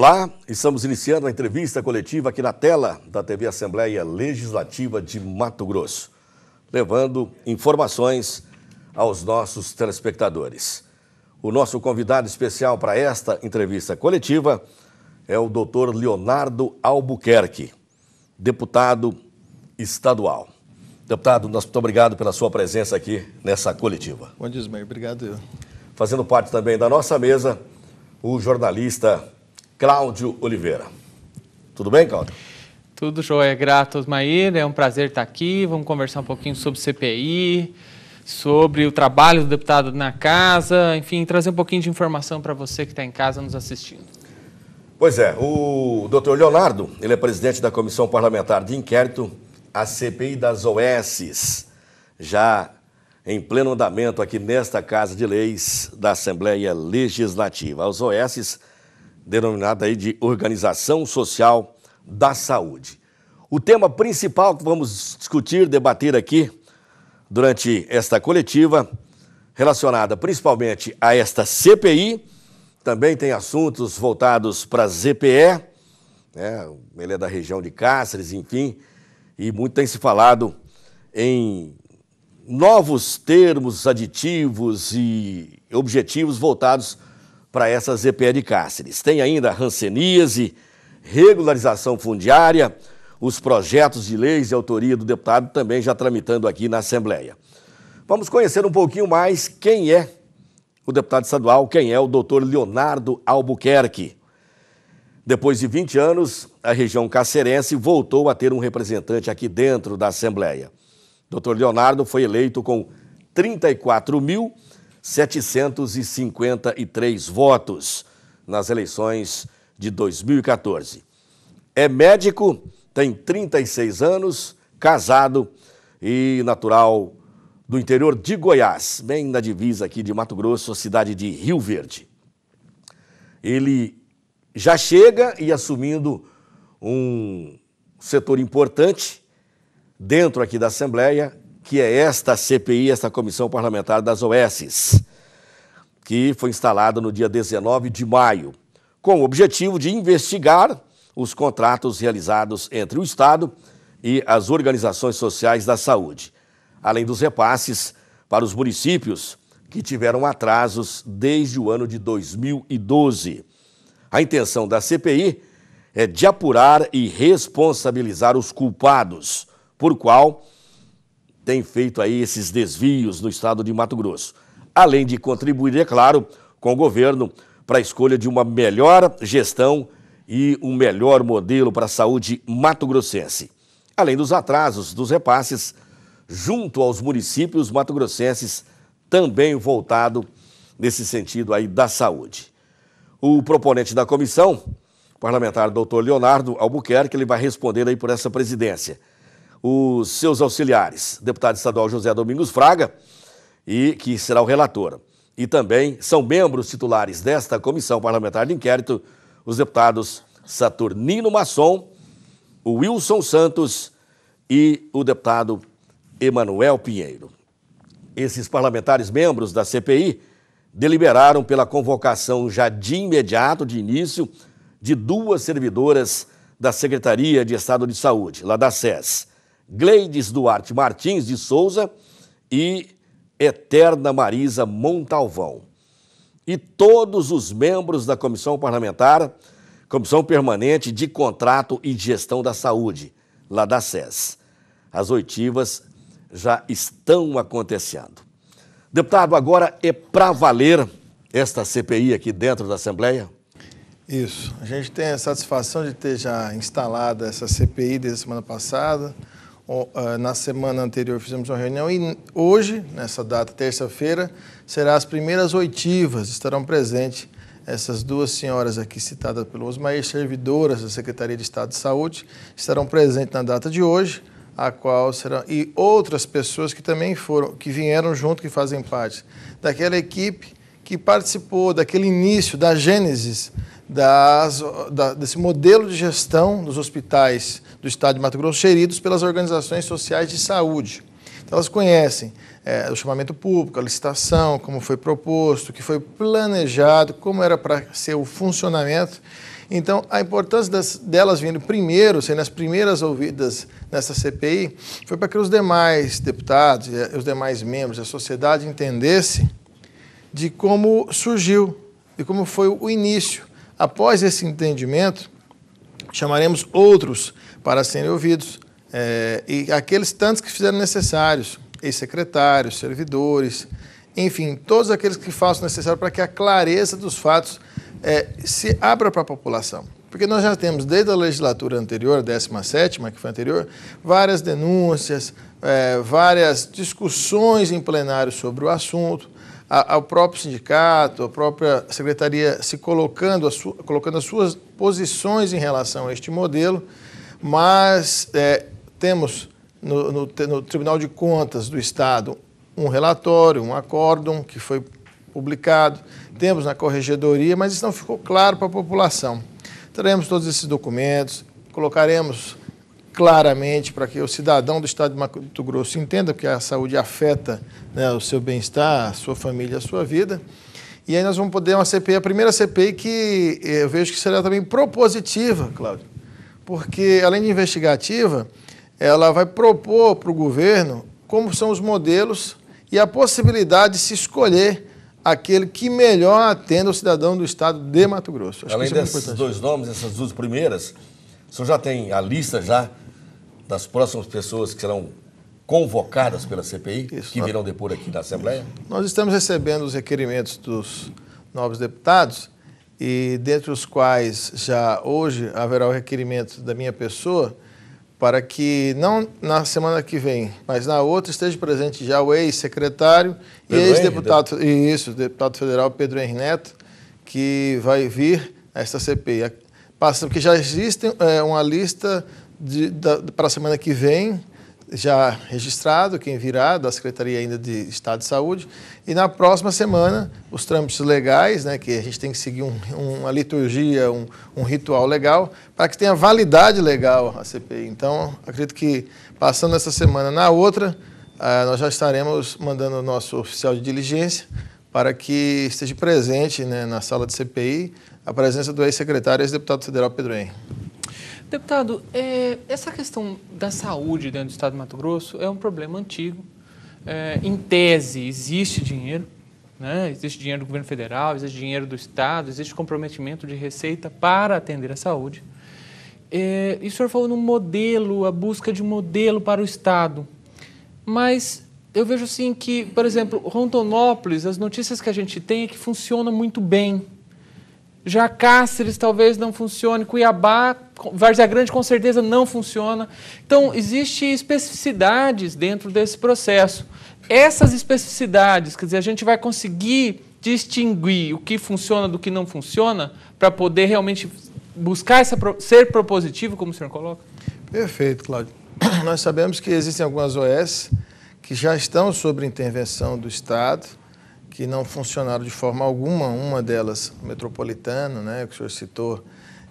Olá, estamos iniciando a entrevista coletiva aqui na tela da TV Assembleia Legislativa de Mato Grosso, levando informações aos nossos telespectadores. O nosso convidado especial para esta entrevista coletiva é o doutor Leonardo Albuquerque, deputado estadual. Deputado, nós muito obrigado pela sua presença aqui nessa coletiva. Bom dia, Ismael. Obrigado. Fazendo parte também da nossa mesa, o jornalista Cláudio Oliveira. Tudo bem, Cláudio? Tudo jóia, grato, Osmair. É um prazer estar aqui. Vamos conversar um pouquinho sobre CPI, sobre o trabalho do deputado na casa, enfim, trazer um pouquinho de informação para você que está em casa nos assistindo. Pois é, o doutor Leonardo, ele é presidente da Comissão Parlamentar de Inquérito, a CPI das OS, já em pleno andamento aqui nesta Casa de Leis da Assembleia Legislativa. As OS denominada aí de Organização Social da Saúde. O tema principal que vamos discutir, debater aqui durante esta coletiva, relacionada principalmente a esta CPI, também tem assuntos voltados para a ZPE, né? ele é da região de Cáceres, enfim, e muito tem se falado em novos termos, aditivos e objetivos voltados para para essa ZPE de Cáceres. Tem ainda ranceníase, regularização fundiária, os projetos de leis de autoria do deputado também já tramitando aqui na Assembleia. Vamos conhecer um pouquinho mais quem é o deputado estadual, quem é o doutor Leonardo Albuquerque. Depois de 20 anos, a região cacerense voltou a ter um representante aqui dentro da Assembleia. Doutor Leonardo foi eleito com 34 mil 753 votos nas eleições de 2014. É médico, tem 36 anos, casado e natural do interior de Goiás, bem na divisa aqui de Mato Grosso, a cidade de Rio Verde. Ele já chega e assumindo um setor importante dentro aqui da Assembleia, que é esta CPI, esta Comissão Parlamentar das OESs, que foi instalada no dia 19 de maio, com o objetivo de investigar os contratos realizados entre o Estado e as organizações sociais da saúde, além dos repasses para os municípios que tiveram atrasos desde o ano de 2012. A intenção da CPI é de apurar e responsabilizar os culpados, por qual tem feito aí esses desvios no estado de Mato Grosso. Além de contribuir, é claro, com o governo para a escolha de uma melhor gestão e um melhor modelo para a saúde mato-grossense. Além dos atrasos dos repasses, junto aos municípios mato-grossenses, também voltado nesse sentido aí da saúde. O proponente da comissão, o parlamentar doutor Leonardo Albuquerque, ele vai responder aí por essa presidência os seus auxiliares, deputado estadual José Domingos Fraga, e que será o relator. E também são membros titulares desta comissão parlamentar de inquérito os deputados Saturnino Masson, o Wilson Santos e o deputado Emanuel Pinheiro. Esses parlamentares membros da CPI deliberaram pela convocação já de imediato, de início, de duas servidoras da Secretaria de Estado de Saúde, lá da SES, Gleides Duarte Martins de Souza e Eterna Marisa Montalvão. E todos os membros da Comissão Parlamentar, Comissão Permanente de Contrato e Gestão da Saúde, lá da SES. As oitivas já estão acontecendo. Deputado, agora é para valer esta CPI aqui dentro da Assembleia? Isso. A gente tem a satisfação de ter já instalado essa CPI desde a semana passada. Ah, na semana anterior fizemos uma reunião e hoje, nessa data, terça-feira, serão as primeiras oitivas, estarão presentes essas duas senhoras aqui citadas pelo Osmair, servidoras da Secretaria de Estado de Saúde, estarão presentes na data de hoje, a qual serão e outras pessoas que também foram, que vieram junto, que fazem parte daquela equipe que participou daquele início, da gênesis das, da, desse modelo de gestão dos hospitais do Estado de Mato Grosso, geridos pelas organizações sociais de saúde. Então, elas conhecem é, o chamamento público, a licitação, como foi proposto, o que foi planejado, como era para ser o funcionamento. Então, a importância das, delas vindo primeiro, sendo as primeiras ouvidas nessa CPI, foi para que os demais deputados, eh, os demais membros da sociedade entendessem de como surgiu, de como foi o início. Após esse entendimento, chamaremos outros para serem ouvidos, é, e aqueles tantos que fizeram necessários, ex-secretários, servidores, enfim, todos aqueles que façam necessário para que a clareza dos fatos é, se abra para a população. Porque nós já temos, desde a legislatura anterior, 17ª, que foi anterior, várias denúncias, é, várias discussões em plenário sobre o assunto, o ao próprio sindicato, a própria secretaria se colocando, a su, colocando as suas posições em relação a este modelo, mas é, temos no, no, no, Tribunal de Contas do Estado um relatório, um acórdão que foi publicado, temos na Corregedoria, mas isso não ficou claro para a população. Teremos todos esses documentos, colocaremos claramente para que o cidadão do Estado de Mato Grosso entenda que a saúde afeta né, o seu bem-estar, a sua família, a sua vida. E aí nós vamos poder uma CPI, a primeira CPI que eh, eu vejo que será também propositiva, Cláudio. Porque, além de investigativa, ela vai propor para o governo como são os modelos e a possibilidade de se escolher aquele que melhor atenda o cidadão do estado de Mato Grosso. Acho Além é desses dois nomes, essas duas primeiras, o senhor já tem a lista já das próximas pessoas que serão convocadas pela CPI, Isso, que virão depor aqui na Assembleia? Isso. Nós estamos recebendo os requerimentos dos novos deputados e dentre os quais já hoje haverá o requerimento da minha pessoa para que não na semana que vem, mas na outra esteja presente já o ex-secretário e ex-deputado e né? isso, deputado federal Pedro Henrique Neto, que vai vir a esta CPI. porque já existe é, uma lista de, da, para a semana que vem já registrado, quem virá, da Secretaria ainda de Estado de Saúde. E na próxima semana, os trâmites legais, né, que a gente tem que seguir um, uma liturgia, um, um, ritual legal, para que tenha validade legal a CPI. Então, acredito que passando essa semana na outra, ah, nós já estaremos mandando o nosso oficial de diligência para que esteja presente né, na sala de CPI a presença do ex-secretário e ex-deputado federal Pedro Henrique. Deputado, é, essa questão da saúde dentro do estado de Mato Grosso é um problema antigo. É, em tese, existe dinheiro, né? existe dinheiro do governo federal, existe dinheiro do estado, existe comprometimento de receita para atender a saúde. É, e o senhor falou no modelo, a busca de um modelo para o estado. Mas eu vejo assim que, por exemplo, Rondonópolis, as notícias que a gente tem é que funciona muito bem. Já Cáceres talvez não funcione, Cuiabá Várzea Grande com certeza não funciona. Então, existem especificidades dentro desse processo. Essas especificidades, quer dizer, a gente vai conseguir distinguir o que funciona do que não funciona para poder realmente buscar essa, ser propositivo, como o senhor coloca? Perfeito, Cláudio. Nós sabemos que existem algumas OS que já estão sob intervenção do Estado, que não funcionaram de forma alguma, uma delas metropolitana, né, que o senhor citou,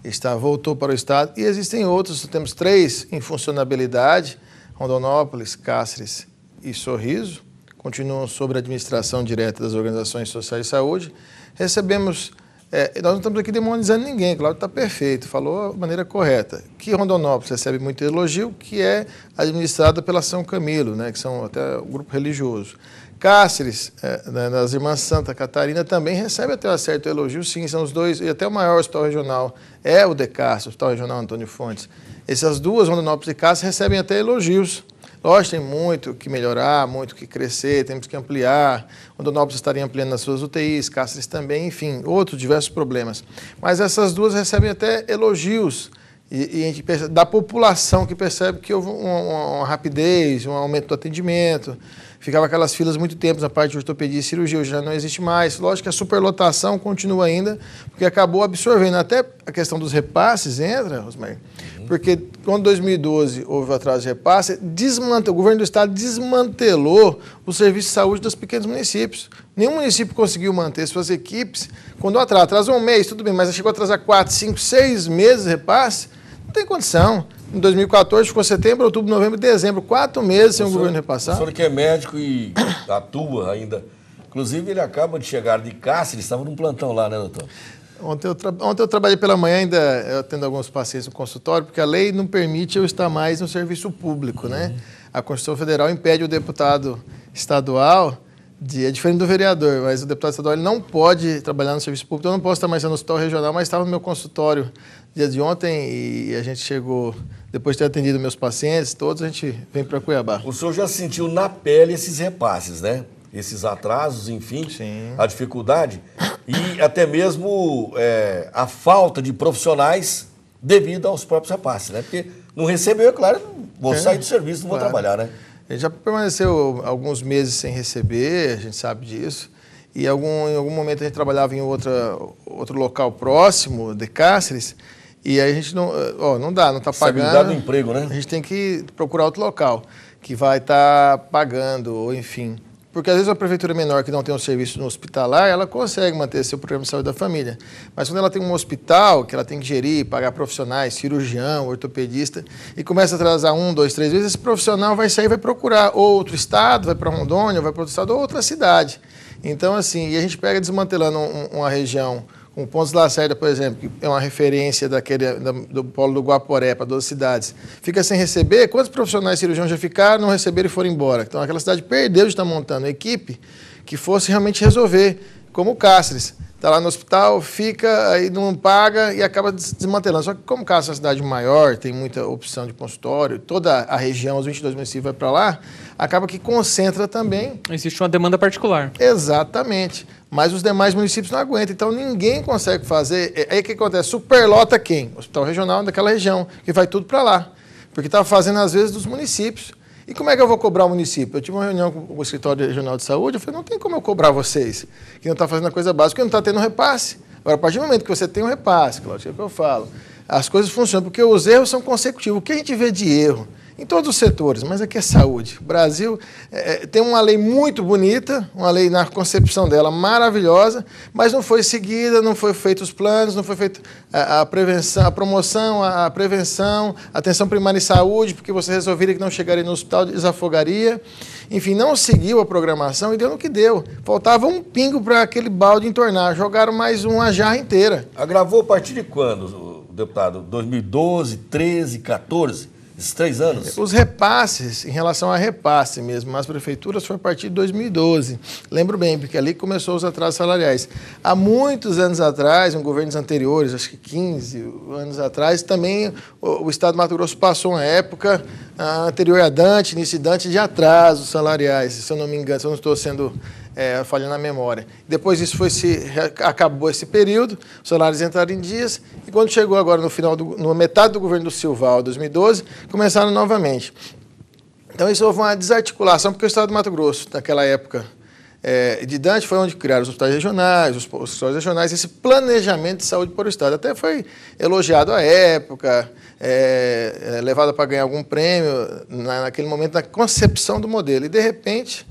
está, voltou para o Estado. E existem outros, temos três em funcionabilidade, Rondonópolis, Cáceres e Sorriso, continuam sob a administração direta das organizações sociais de saúde. Recebemos, é, nós não estamos aqui demonizando ninguém, claro está perfeito, falou a maneira correta. Que Rondonópolis recebe muito elogio, que é administrada pela São Camilo, né, que são até o um grupo religioso. Cáceres, eh, né, nas Irmãs Santa Catarina, também recebe até um certo elogio, sim, são os dois, e até o maior hospital regional é o de Cáceres, o Hospital Regional Antônio Fontes. Essas duas, Rondonópolis e Cáceres, recebem até elogios. Lógico, tem muito que melhorar, muito que crescer, temos que ampliar. Rondonópolis estaria ampliando nas suas UTIs, Cáceres também, enfim, outros diversos problemas. Mas essas duas recebem até elogios e, e a gente percebe, da população que percebe que houve uma, uma, uma rapidez, um aumento do atendimento ficava aquelas filas muito tempo na parte de ortopedia e cirurgia, hoje já não existe mais. Lógico que a superlotação continua ainda, porque acabou absorvendo. Até a questão dos repasses entra, Rosmar, uhum. porque quando 2012 houve o atraso de repasse, desmantelou, o governo do estado desmantelou o serviço de saúde dos pequenos municípios. Nenhum município conseguiu manter suas equipes. Quando atrasa, atrasou um mês, tudo bem, mas chegou a atrasar quatro, cinco, seis meses repasse, não tem condição. Em 2014 ficou setembro, outubro, novembro, dezembro, quatro meses sem o um governo repassar. O senhor que é médico e atua ainda. Inclusive, ele acaba de chegar de Cáceres, estava num plantão lá, né, doutor? Ontem eu, Ontem eu trabalhei pela manhã, ainda tendo alguns pacientes no consultório, porque a lei não permite eu estar mais no serviço público, né? uhum. né? A Constituição Federal impede o deputado estadual de, é diferente do vereador, mas o deputado estadual não pode trabalhar no serviço público. Eu não posso estar mais no hospital regional, mas estava no meu consultório dia de ontem e a gente chegou depois de ter atendido meus pacientes, todos a gente vem para Cuiabá. O senhor já sentiu na pele esses repasses, né? Esses atrasos, enfim, Sim. a dificuldade e até mesmo é, a falta de profissionais devido aos próprios repasses, né? Porque não recebeu, é claro, vou é, sair do serviço, não claro. vou trabalhar, né? Ele já permaneceu alguns meses sem receber, a gente sabe disso. E algum, em algum momento a gente trabalhava em outra, outro local próximo de Cáceres e aí a gente não, eh, ó, não dá, não tá está pagando. do emprego, né? A gente tem que procurar outro local que vai estar tá pagando, ou enfim. Porque às vezes a prefeitura menor que não tem um serviço no hospitalar, ela consegue manter seu programa de saúde da família. Mas quando ela tem um hospital que ela tem que gerir, pagar profissionais, cirurgião, ortopedista, e começa a atrasar um, dois, três vezes, esse profissional vai sair vai procurar outro estado, vai para Rondônia, vai para outro estado ou outra cidade. Então, assim, e a gente pega desmantelando uma região o Pontos Lacerda, por exemplo, que é uma referência daquele, da, do polo do Guaporé para 12 cidades, fica sem receber. Quantos profissionais cirurgiões já ficaram, não receberam e foram embora? Então, aquela cidade perdeu de estar montando uma equipe que fosse realmente resolver, como o Cáceres está lá no hospital, fica, aí não paga e acaba desmantelando. Só que como Castro é uma cidade maior, tem muita opção de consultório, toda a região, os 22 municípios vai para lá, acaba que concentra também. Existe uma demanda particular. Exatamente. Mas os demais municípios não aguentam, então ninguém consegue fazer. É, aí o que acontece? Superlota quem? O hospital regional daquela região, que vai tudo para lá. Porque está fazendo às vezes dos municípios. E como é que eu vou cobrar o município? Eu tive uma reunião com o escritório regional de saúde, eu falei, não tem como eu cobrar vocês, que não está fazendo a coisa básica, que não está tendo repasse. Agora, a partir do momento que você tem um repasse, Cláudio, é o que eu falo, as coisas funcionam, porque os erros são consecutivos. O que a gente vê de erro? em todos os setores, mas aqui é saúde. O Brasil é, é, tem uma lei muito bonita, uma lei na concepção dela maravilhosa, mas não foi seguida, não foi feito os planos, não foi feita a, a, prevenção, a promoção, a, a prevenção, atenção primária e saúde, porque você resolveria que não chegaria no hospital, desafogaria. Enfim, não seguiu a programação e deu no que deu. Faltava um pingo para aquele balde entornar. Jogaram mais uma jarra inteira. Agravou a partir de quando, deputado? 2012, 13, 14? Esses três anos? Os repasses, em relação a repasse mesmo, as prefeituras foi a partir de 2012. Lembro bem, porque ali começou os atrasos salariais. Há muitos anos atrás, em governos anteriores, acho que 15 anos atrás, também o, o Estado do Mato Grosso passou uma época ah, anterior a Dante, início de Dante, de atrasos salariais. Se eu não me engano, se eu não estou sendo é, falha na memória. Depois isso foi se acabou esse período, os salários entraram em dias e quando chegou agora no final do, no metade do governo do Silval, 2012, começaram novamente. Então isso houve uma desarticulação porque o Estado do Mato Grosso naquela época é, de Dante foi onde criaram os hospitais regionais, os, os hospitais regionais, esse planejamento de saúde para o Estado. Até foi elogiado à época, é, é levado para ganhar algum prêmio na, naquele momento, na concepção do modelo. E, de repente,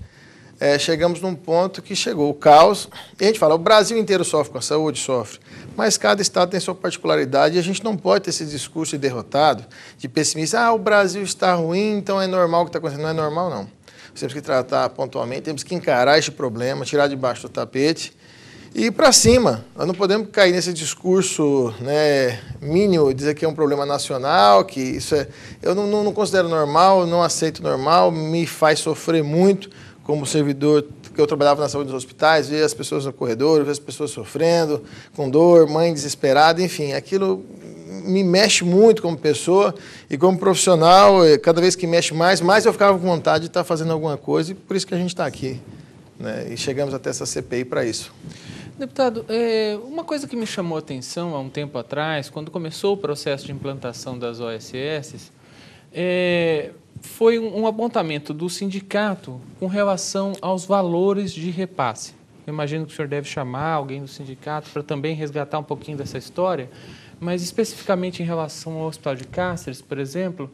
é, chegamos num ponto que chegou o caos. E a gente fala, o Brasil inteiro sofre com a saúde, sofre. Mas cada estado tem sua particularidade e a gente não pode ter esse discurso de derrotado, de pessimista. Ah, o Brasil está ruim, então é normal o que está acontecendo. Não é normal, não. temos que tratar pontualmente, temos que encarar este problema, tirar debaixo do tapete e ir para cima. Nós não podemos cair nesse discurso né, mínimo, dizer que é um problema nacional, que isso é. Eu não, não, não considero normal, não aceito normal, me faz sofrer muito como servidor que eu trabalhava na saúde dos hospitais, via as pessoas no corredor, via as pessoas sofrendo, com dor, mãe desesperada, enfim, aquilo me mexe muito como pessoa e como profissional, cada vez que mexe mais, mais eu ficava com vontade de estar tá fazendo alguma coisa e por isso que a gente está aqui. Né? E chegamos até essa CPI para isso. Deputado, eh, uma coisa que me chamou a atenção há um tempo atrás, quando começou o processo de implantação das OSS, é, foi um apontamento do sindicato com relação aos valores de repasse. Eu imagino que o senhor deve chamar alguém do sindicato para também resgatar um pouquinho dessa história, mas especificamente em relação ao Hospital de Cáceres, por exemplo,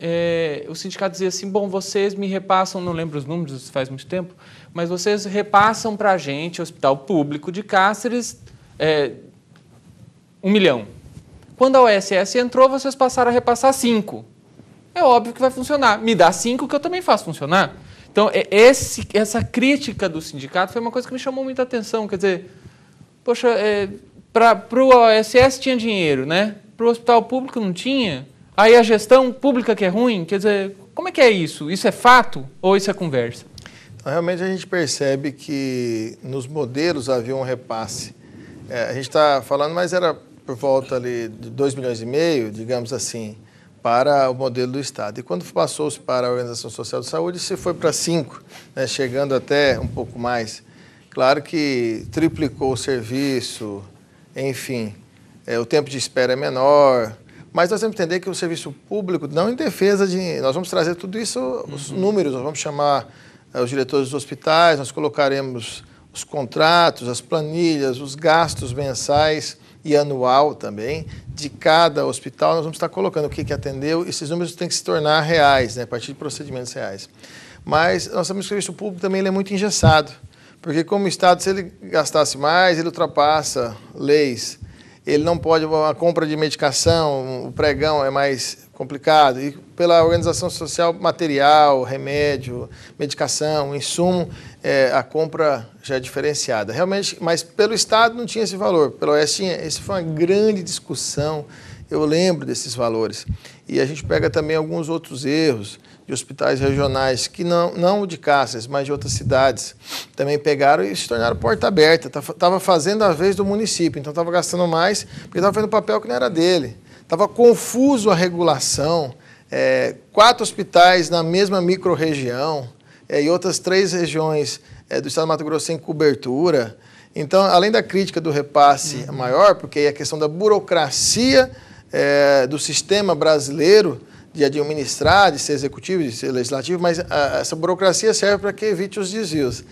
é, o sindicato dizia assim: bom, vocês me repassam, não lembro os números, faz muito tempo, mas vocês repassam para a gente, Hospital Público de Cáceres, é, um milhão. Quando a OSS entrou, vocês passaram a repassar cinco é óbvio que vai funcionar. Me dá cinco que eu também faço funcionar. Então, é esse, essa crítica do sindicato foi uma coisa que me chamou muita atenção. Quer dizer, poxa, é, para o OSS tinha dinheiro, né? Para o hospital público não tinha. Aí a gestão pública que é ruim, quer dizer, como é que é isso? Isso é fato ou isso é conversa? Então, realmente a gente percebe que nos modelos havia um repasse. É, a gente está falando, mas era por volta ali de 2 milhões e meio, digamos assim para o modelo do Estado. E quando passou-se para a Organização Social de Saúde, se foi para cinco, né, chegando até um pouco mais. Claro que triplicou o serviço, enfim, é, o tempo de espera é menor, mas nós temos que entender que o serviço público, não em defesa de. Nós vamos trazer tudo isso, os uhum. números, nós vamos chamar é, os diretores dos hospitais, nós colocaremos os contratos, as planilhas, os gastos mensais e anual também de cada hospital, nós vamos estar colocando o que, que atendeu. Esses números têm que se tornar reais, né, a partir de procedimentos reais. Mas nós sabemos que o serviço público também é muito engessado, porque como Estado, se ele gastasse mais, ele ultrapassa leis ele não pode, a compra de medicação, o pregão é mais complicado. E pela organização social, material, remédio, medicação, insumo, é, a compra já é diferenciada. Realmente, mas pelo Estado não tinha esse valor, pelo Oeste tinha. Esse foi uma grande discussão, eu lembro desses valores. E a gente pega também alguns outros erros de hospitais regionais, que não, não de Cáceres, mas de outras cidades, também pegaram e se tornaram porta aberta. Estava fazendo a vez do município, então estava gastando mais, porque estava fazendo papel que não era dele. Estava confuso a regulação. É, quatro hospitais na mesma microrregião é, e outras três regiões é, do estado do Mato Grosso sem cobertura. Então, além da crítica do repasse uhum. maior, porque a questão da burocracia é, do sistema brasileiro de administrar, de ser executivo, de ser legislativo, mas a, ah, essa burocracia serve para que evite os desvios.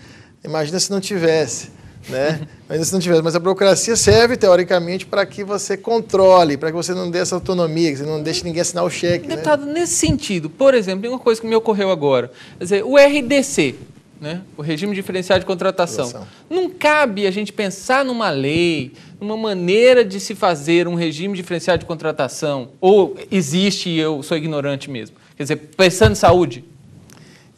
Imagina se não tivesse, né? Imagina se não tivesse. Mas a burocracia serve, teoricamente, para que você controle, para que você não dê essa autonomia, que você não deixe ninguém assinar o cheque. Né? Deputado, né? nesse sentido, por exemplo, tem uma coisa que me ocorreu agora. Quer dizer, o RDC, né? o regime diferenciado de contratação. Relação. Não cabe a gente pensar numa lei, numa maneira de se fazer um regime diferenciado de contratação, ou existe e eu sou ignorante mesmo. Quer dizer, pensando em saúde,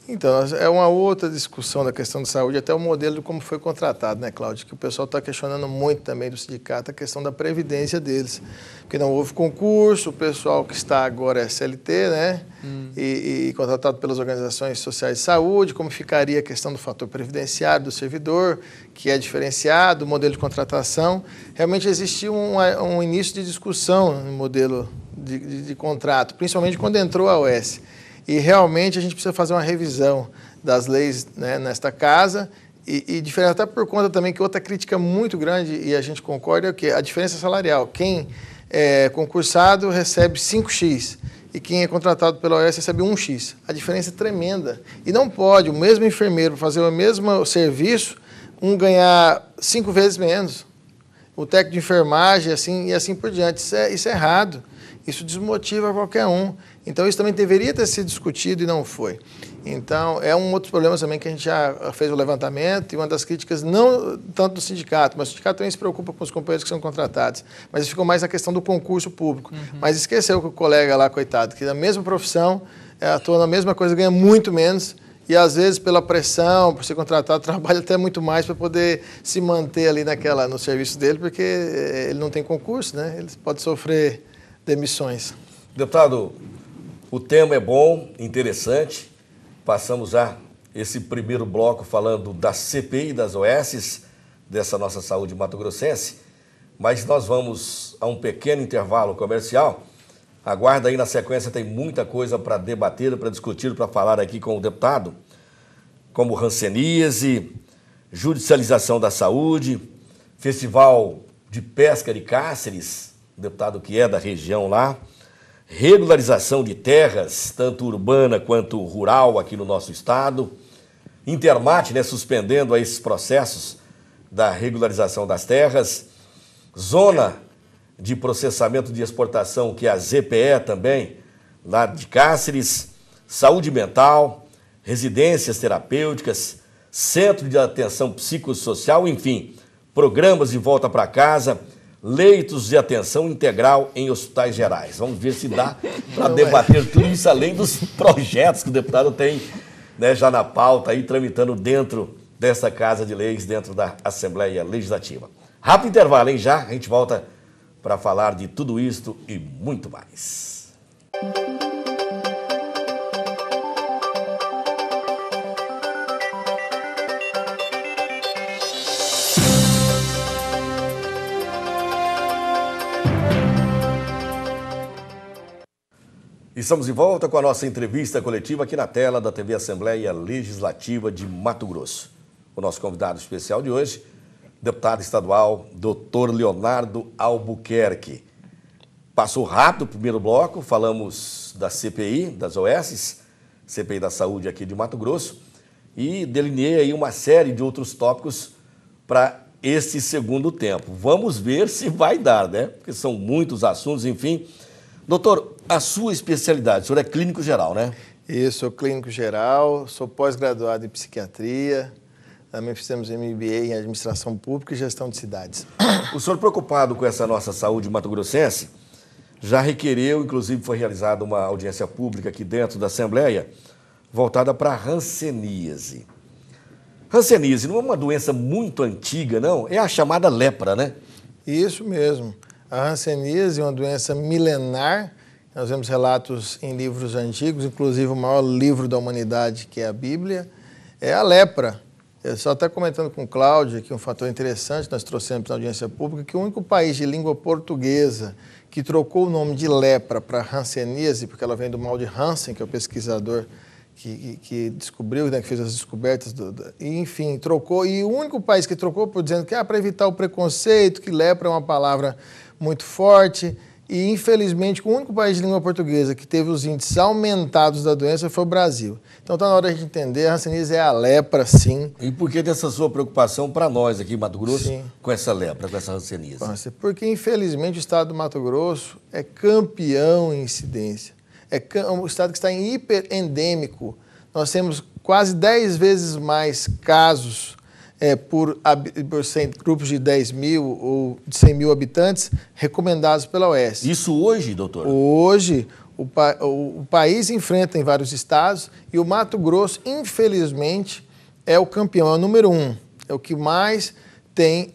então, é uma outra discussão da questão de saúde, até o modelo de como foi contratado, né, Cláudio? Que o pessoal está questionando muito também do sindicato a questão da previdência deles. Porque não houve concurso, o pessoal que está agora é CLT, né? Hum. E, e, contratado pelas organizações sociais de saúde, como ficaria a questão do fator previdenciário do servidor, que é diferenciado, o modelo de contratação. Realmente existiu um, um início de discussão no modelo de, de, de contrato, principalmente quando entrou a OS. E realmente a gente precisa fazer uma revisão das leis né, nesta casa e, e diferente até por conta também que outra crítica muito grande e a gente concorda é o que a diferença salarial. Quem é concursado recebe 5x e quem é contratado pela OS recebe 1x. A diferença é tremenda. E não pode o mesmo enfermeiro fazer o mesmo serviço, um ganhar cinco vezes menos. O técnico de enfermagem assim e assim por diante. Isso é, isso é errado. Isso desmotiva qualquer um. Então isso também deveria ter sido discutido e não foi. Então é um outro problema também que a gente já fez o levantamento e uma das críticas não tanto do sindicato, mas o sindicato também se preocupa com os companheiros que são contratados, mas ficou mais na questão do concurso público. Uhum. Mas esqueceu que o colega lá coitado, que na mesma profissão é, atua na mesma coisa, ganha muito menos e às vezes pela pressão, por ser contratado, trabalha até muito mais para poder se manter ali naquela no serviço dele, porque é, ele não tem concurso, né? Ele pode sofrer demissões. Deputado, o tema é bom, interessante. Passamos a esse primeiro bloco falando da CPI das OSs, dessa nossa saúde mato-grossense. Mas nós vamos a um pequeno intervalo comercial. Aguarda aí na sequência, tem muita coisa para debater, para discutir, para falar aqui com o deputado, como ranceníase, judicialização da saúde, festival de pesca de Cáceres, deputado que é da região lá, regularização de terras, tanto urbana quanto rural aqui no nosso estado. Intermate, né, suspendendo esses processos da regularização das terras. Zona de processamento de exportação, que é a ZPE também, lá de Cáceres. Saúde mental, residências terapêuticas, centro de atenção psicossocial, enfim, programas de volta para casa leitos de atenção integral em hospitais gerais. Vamos ver se dá para é. debater tudo isso, além dos projetos que o deputado tem né, já na pauta, e tramitando dentro dessa Casa de Leis, dentro da Assembleia Legislativa. Rápido intervalo, hein? Já a gente volta para falar de tudo isto e muito mais. Música Estamos de volta com a nossa entrevista coletiva aqui na tela da TV Assembleia Legislativa de Mato Grosso. O nosso convidado especial de hoje, deputado estadual Dr. Leonardo Albuquerque. Passou rápido o primeiro bloco, falamos da CPI, das OS, CPI da Saúde aqui de Mato Grosso, e delineei aí uma série de outros tópicos para este segundo tempo. Vamos ver se vai dar, né? Porque são muitos assuntos, enfim. Doutor, a sua especialidade, o senhor é clínico geral, né? Isso, sou clínico geral, sou pós-graduado em psiquiatria, também fizemos MBA em administração pública e gestão de cidades. O senhor preocupado com essa nossa saúde mato-grossense, já requereu, inclusive foi realizada uma audiência pública aqui dentro da Assembleia, voltada para a ranceníase. Hanseníase não é uma doença muito antiga, não? É a chamada lepra, né? Isso mesmo. A hanseníase é uma doença milenar. Nós vemos relatos em livros antigos, inclusive o maior livro da humanidade, que é a Bíblia. É a lepra. Eu só até comentando com o Cláudio que um fator interessante nós trouxemos na audiência pública que o único país de língua portuguesa que trocou o nome de lepra para hanseníase, porque ela vem do mal de Hansen, que é o pesquisador que, que, descobriu, né, que fez as descobertas, do, do, enfim, trocou. E o único país que trocou por dizendo que ah, para evitar o preconceito, que lepra é uma palavra muito forte. E, infelizmente, o único país de língua portuguesa que teve os índices aumentados da doença foi o Brasil. Então, está na hora de entender, a Hanseníase é a lepra, sim. E por que dessa sua preocupação para nós aqui em Mato Grosso sim. com essa lepra, com essa Hanseníase? Porque, infelizmente, o estado do Mato Grosso é campeão em incidência. É, é um estado que está em hiperendêmico. Nós temos quase 10 vezes mais casos é, por, por grupos de 10 mil ou de 100 mil habitantes recomendados pela OS. Isso hoje, doutor? Hoje, o, o, o país enfrenta em vários estados e o Mato Grosso, infelizmente, é o campeão, é o número um. É o que mais tem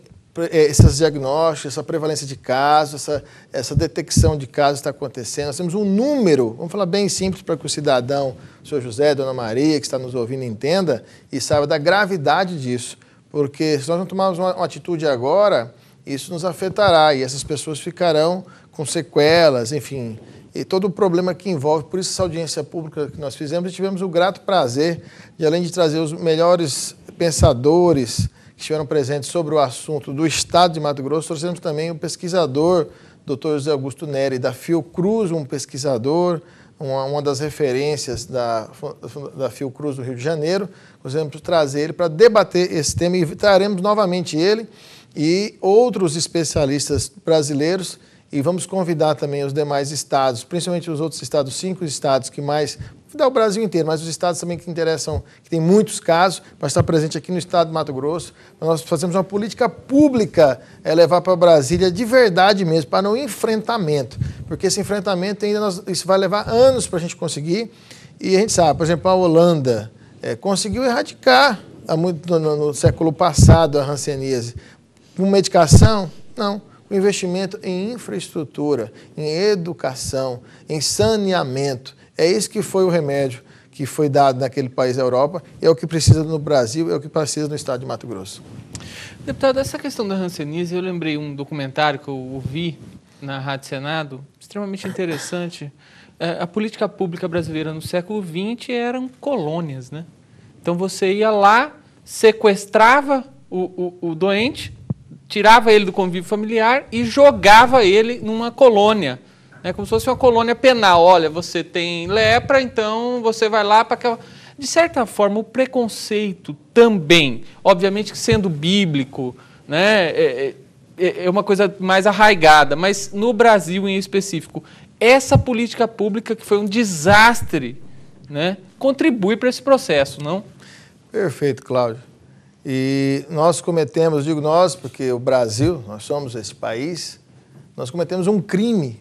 é, esses diagnósticos, essa prevalência de casos, essa, essa detecção de casos está acontecendo. Nós temos um número, vamos falar bem simples para que o cidadão, o senhor José, dona Maria, que está nos ouvindo, entenda e saiba da gravidade disso. Porque se nós não tomarmos uma, uma atitude agora, isso nos afetará e essas pessoas ficarão com sequelas, enfim, e todo o problema que envolve. Por isso, essa audiência pública que nós fizemos, tivemos o grato prazer de, além de trazer os melhores pensadores que estiveram presentes sobre o assunto do Estado de Mato Grosso, trouxemos também o pesquisador, Dr. José Augusto Neri, da Fiocruz, um pesquisador uma, uma das referências da, da Fiocruz do Rio de Janeiro, nós vamos trazer ele para debater esse tema e traremos novamente ele e outros especialistas brasileiros e vamos convidar também os demais estados, principalmente os outros estados, cinco estados que mais dá o Brasil inteiro, mas os estados também que interessam, que tem muitos casos, para estar presente aqui no estado de Mato Grosso. Nós fazemos uma política pública, é levar para Brasília de verdade mesmo, para não enfrentamento, porque esse enfrentamento ainda nós, isso vai levar anos para a gente conseguir. E a gente sabe, por exemplo, a Holanda é, conseguiu erradicar há muito, no, no século passado a hanseníase. Com medicação? Não Com investimento em infraestrutura, em educação, em saneamento. É isso que foi o remédio que foi dado naquele país da Europa, é o que precisa no Brasil, é o que precisa no estado de Mato Grosso. Deputado, essa questão da Hanseníase, eu lembrei um documentário que eu vi na Rádio Senado, extremamente interessante. É, a política pública brasileira no século XX eram colônias, né? Então você ia lá, sequestrava o, o, o doente, tirava ele do convívio familiar e jogava ele numa colônia é como se fosse uma colônia penal. Olha, você tem lepra, então você vai lá para aquela. De certa forma, o preconceito também, obviamente que sendo bíblico, né, é, é, é uma coisa mais arraigada, mas no Brasil em específico, essa política pública que foi um desastre, né, contribui para esse processo, não? Perfeito, Cláudio. E nós cometemos, digo nós, porque o Brasil, nós somos esse país, nós cometemos um crime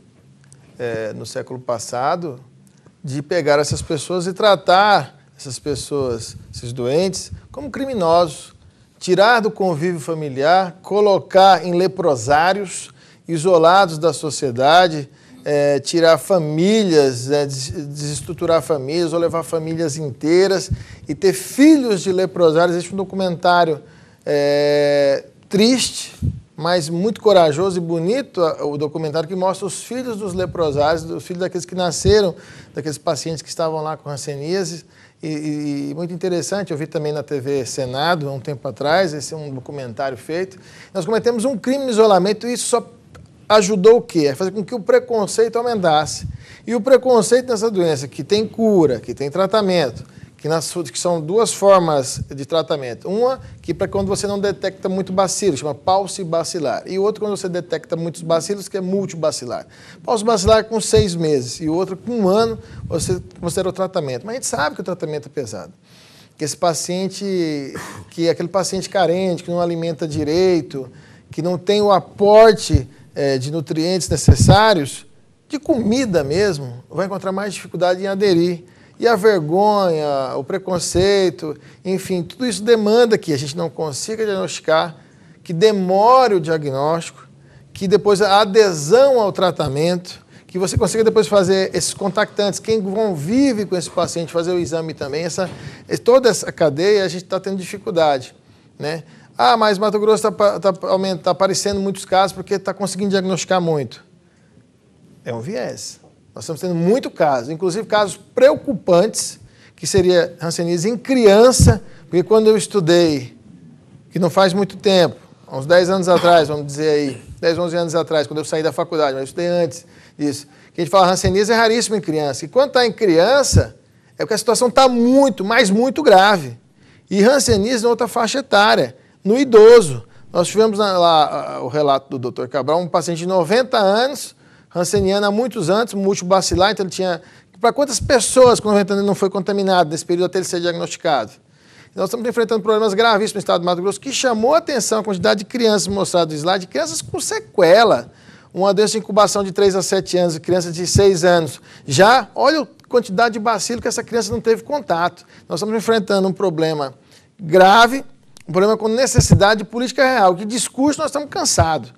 é, no século passado de pegar essas pessoas e tratar essas pessoas, esses doentes, como criminosos. Tirar do convívio familiar, colocar em leprosários, isolados da sociedade, é, tirar famílias, é, desestruturar famílias ou levar famílias inteiras e ter filhos de leprosários. Existe um documentário é, triste mas muito corajoso e bonito ah, o documentário que mostra os filhos dos leprosários, os filhos daqueles que nasceram, daqueles pacientes que estavam lá com ranceníase. E, e, muito interessante, eu vi também na TV Senado, há um tempo atrás, esse é um documentário feito. Nós cometemos um crime de isolamento e isso só ajudou o quê? A fazer com que o preconceito aumentasse. E o preconceito nessa doença, que tem cura, que tem tratamento, que, nas, que são duas formas de tratamento. Uma que para quando você não detecta muito bacilo, chama paucibacilar. E outro quando você detecta muitos bacilos, que é multibacilar. Paucibacilar com seis meses e outro com um ano, você considera o tratamento. Mas a gente sabe que o tratamento é pesado. Que esse paciente, que é aquele paciente carente, que não alimenta direito, que não tem o aporte é, de nutrientes necessários, de comida mesmo, vai encontrar mais dificuldade em aderir e a vergonha, o preconceito, enfim, tudo isso demanda que a gente não consiga diagnosticar, que demore o diagnóstico, que depois a adesão ao tratamento, que você consiga depois fazer esses contactantes, quem convive com esse paciente, fazer o exame também. Essa, é toda essa cadeia a gente está tendo dificuldade. Né? Ah, mas Mato Grosso está tá, tá, tá aparecendo muitos casos porque está conseguindo diagnosticar muito. É um viés. Nós estamos tendo muito casos, inclusive casos preocupantes, que seria Hanseníase em criança, porque quando eu estudei, que não faz muito tempo, há uns 10 anos atrás, vamos dizer aí, 10, 11 anos atrás, quando eu saí da faculdade, mas eu estudei antes disso, que a gente fala Hanseníase é raríssimo em criança. E quando está em criança, é porque a situação está muito, mas muito grave. E Hanseníase em é outra faixa etária, no idoso. Nós tivemos lá o relato do Dr. Cabral, um paciente de 90 anos, Hanseniana há muitos anos, multibacilar, então ele tinha. Para quantas pessoas com 90 anos não foi contaminado nesse período até ele ser diagnosticado? Nós estamos enfrentando problemas gravíssimos no estado do Mato Grosso, que chamou a atenção a quantidade de crianças mostradas no slide, crianças com sequela. Uma doença de incubação de 3 a 7 anos, criança de 6 anos. Já, olha a quantidade de bacilo que essa criança não teve contato. Nós estamos enfrentando um problema grave, um problema com necessidade de política real. Que discurso nós estamos cansados.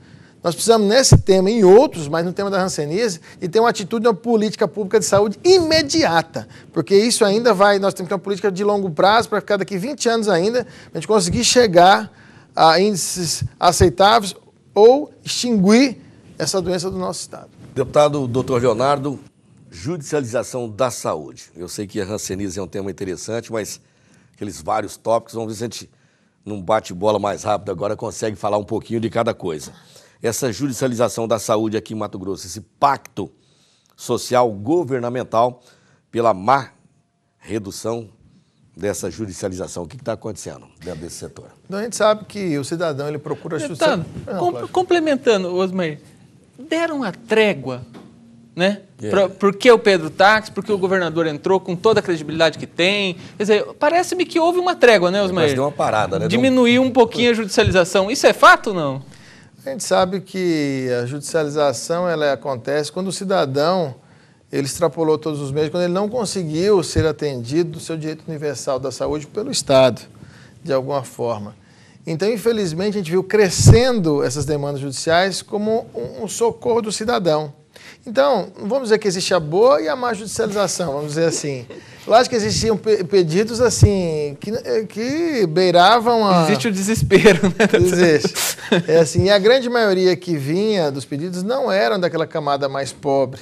Nós precisamos, nesse tema e em outros, mas no tema da rancenise, de ter uma atitude, uma política pública de saúde imediata, porque isso ainda vai, nós temos que ter uma política de longo prazo para ficar daqui 20 anos ainda, a gente conseguir chegar a índices aceitáveis ou extinguir essa doença do nosso Estado. Deputado Dr. Leonardo, judicialização da saúde. Eu sei que a rancenise é um tema interessante, mas aqueles vários tópicos, vamos ver se a gente, num bate-bola mais rápido agora, consegue falar um pouquinho de cada coisa essa judicialização da saúde aqui em Mato Grosso, esse pacto social governamental pela má redução dessa judicialização? O que está acontecendo dentro desse setor? Então, a gente sabe que o cidadão ele procura então, justiça. Com, complementando, Osmar, deram a trégua, né? Yeah. É. porque o Pedro Táxi, porque o governador entrou com toda a credibilidade que tem. Quer dizer, parece-me que houve uma trégua, né, Osmar? Mas deu uma parada, né? Diminuiu um pouquinho a judicialização. Isso é fato ou não? A gente sabe que a judicialização ela acontece quando o cidadão ele extrapolou todos os meios, quando ele não conseguiu ser atendido do seu direito universal da saúde pelo Estado, de alguma forma. Então, infelizmente, a gente viu crescendo essas demandas judiciais como um, um socorro do cidadão. Então, vamos dizer que existe a boa e a má judicialização, vamos dizer assim. Lógico que existiam pedidos assim, que, eh, que beiravam a. Existe o desespero, né? Existe. É assim, e a grande maioria que vinha dos pedidos não eram daquela camada mais pobre.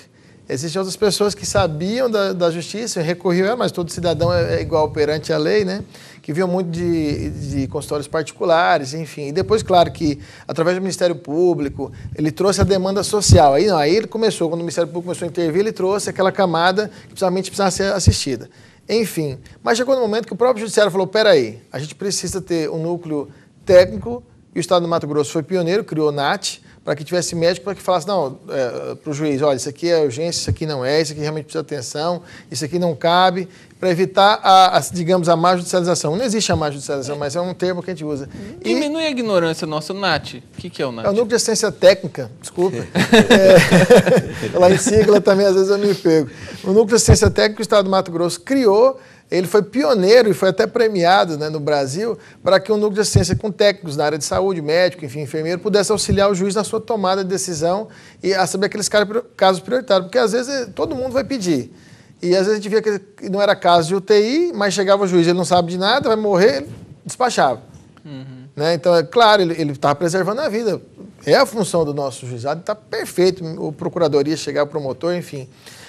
Existiam outras pessoas que sabiam da, da justiça, recorriam, mas todo cidadão é, é igual perante a lei, né? que vinham muito de, de consultórios particulares, enfim. E depois, claro, que através do Ministério Público, ele trouxe a demanda social. Aí, não, aí ele começou, quando o Ministério Público começou a intervir, ele trouxe aquela camada que precisamente precisava ser assistida. Enfim, mas chegou no momento que o próprio judiciário falou, peraí, a gente precisa ter um núcleo técnico, e o Estado do Mato Grosso foi pioneiro, criou o NAT, para que tivesse médico para que falasse, não, é, para o juiz, olha, isso aqui é urgência, isso aqui não é, isso aqui realmente precisa atenção, isso aqui não cabe para evitar a, a, digamos, a má judicialização. Não existe a má judicialização, mas é um termo que a gente usa. Diminui e... a ignorância nossa, NAT. O que, que é o NAT? É o Núcleo de Assistência Técnica, desculpa. é, lá em sigla também, às vezes eu me pego. O Núcleo de Assistência Técnica que o Estado do Mato Grosso criou, ele foi pioneiro e foi até premiado né, no Brasil para que o um núcleo de assistência com técnicos na área de saúde, médico, enfim, enfermeiro, pudesse auxiliar o juiz na sua tomada de decisão e a saber aqueles casos prioritários, porque às vezes todo mundo vai pedir. E às vezes a gente via que não era caso de UTI, mas chegava o juiz, ele não sabe de nada, vai morrer, despachava. Uhum. Né? Então, é claro, ele estava preservando a vida. É a função do nosso juizado, está perfeito. O procuradoria chegar, o promotor, enfim.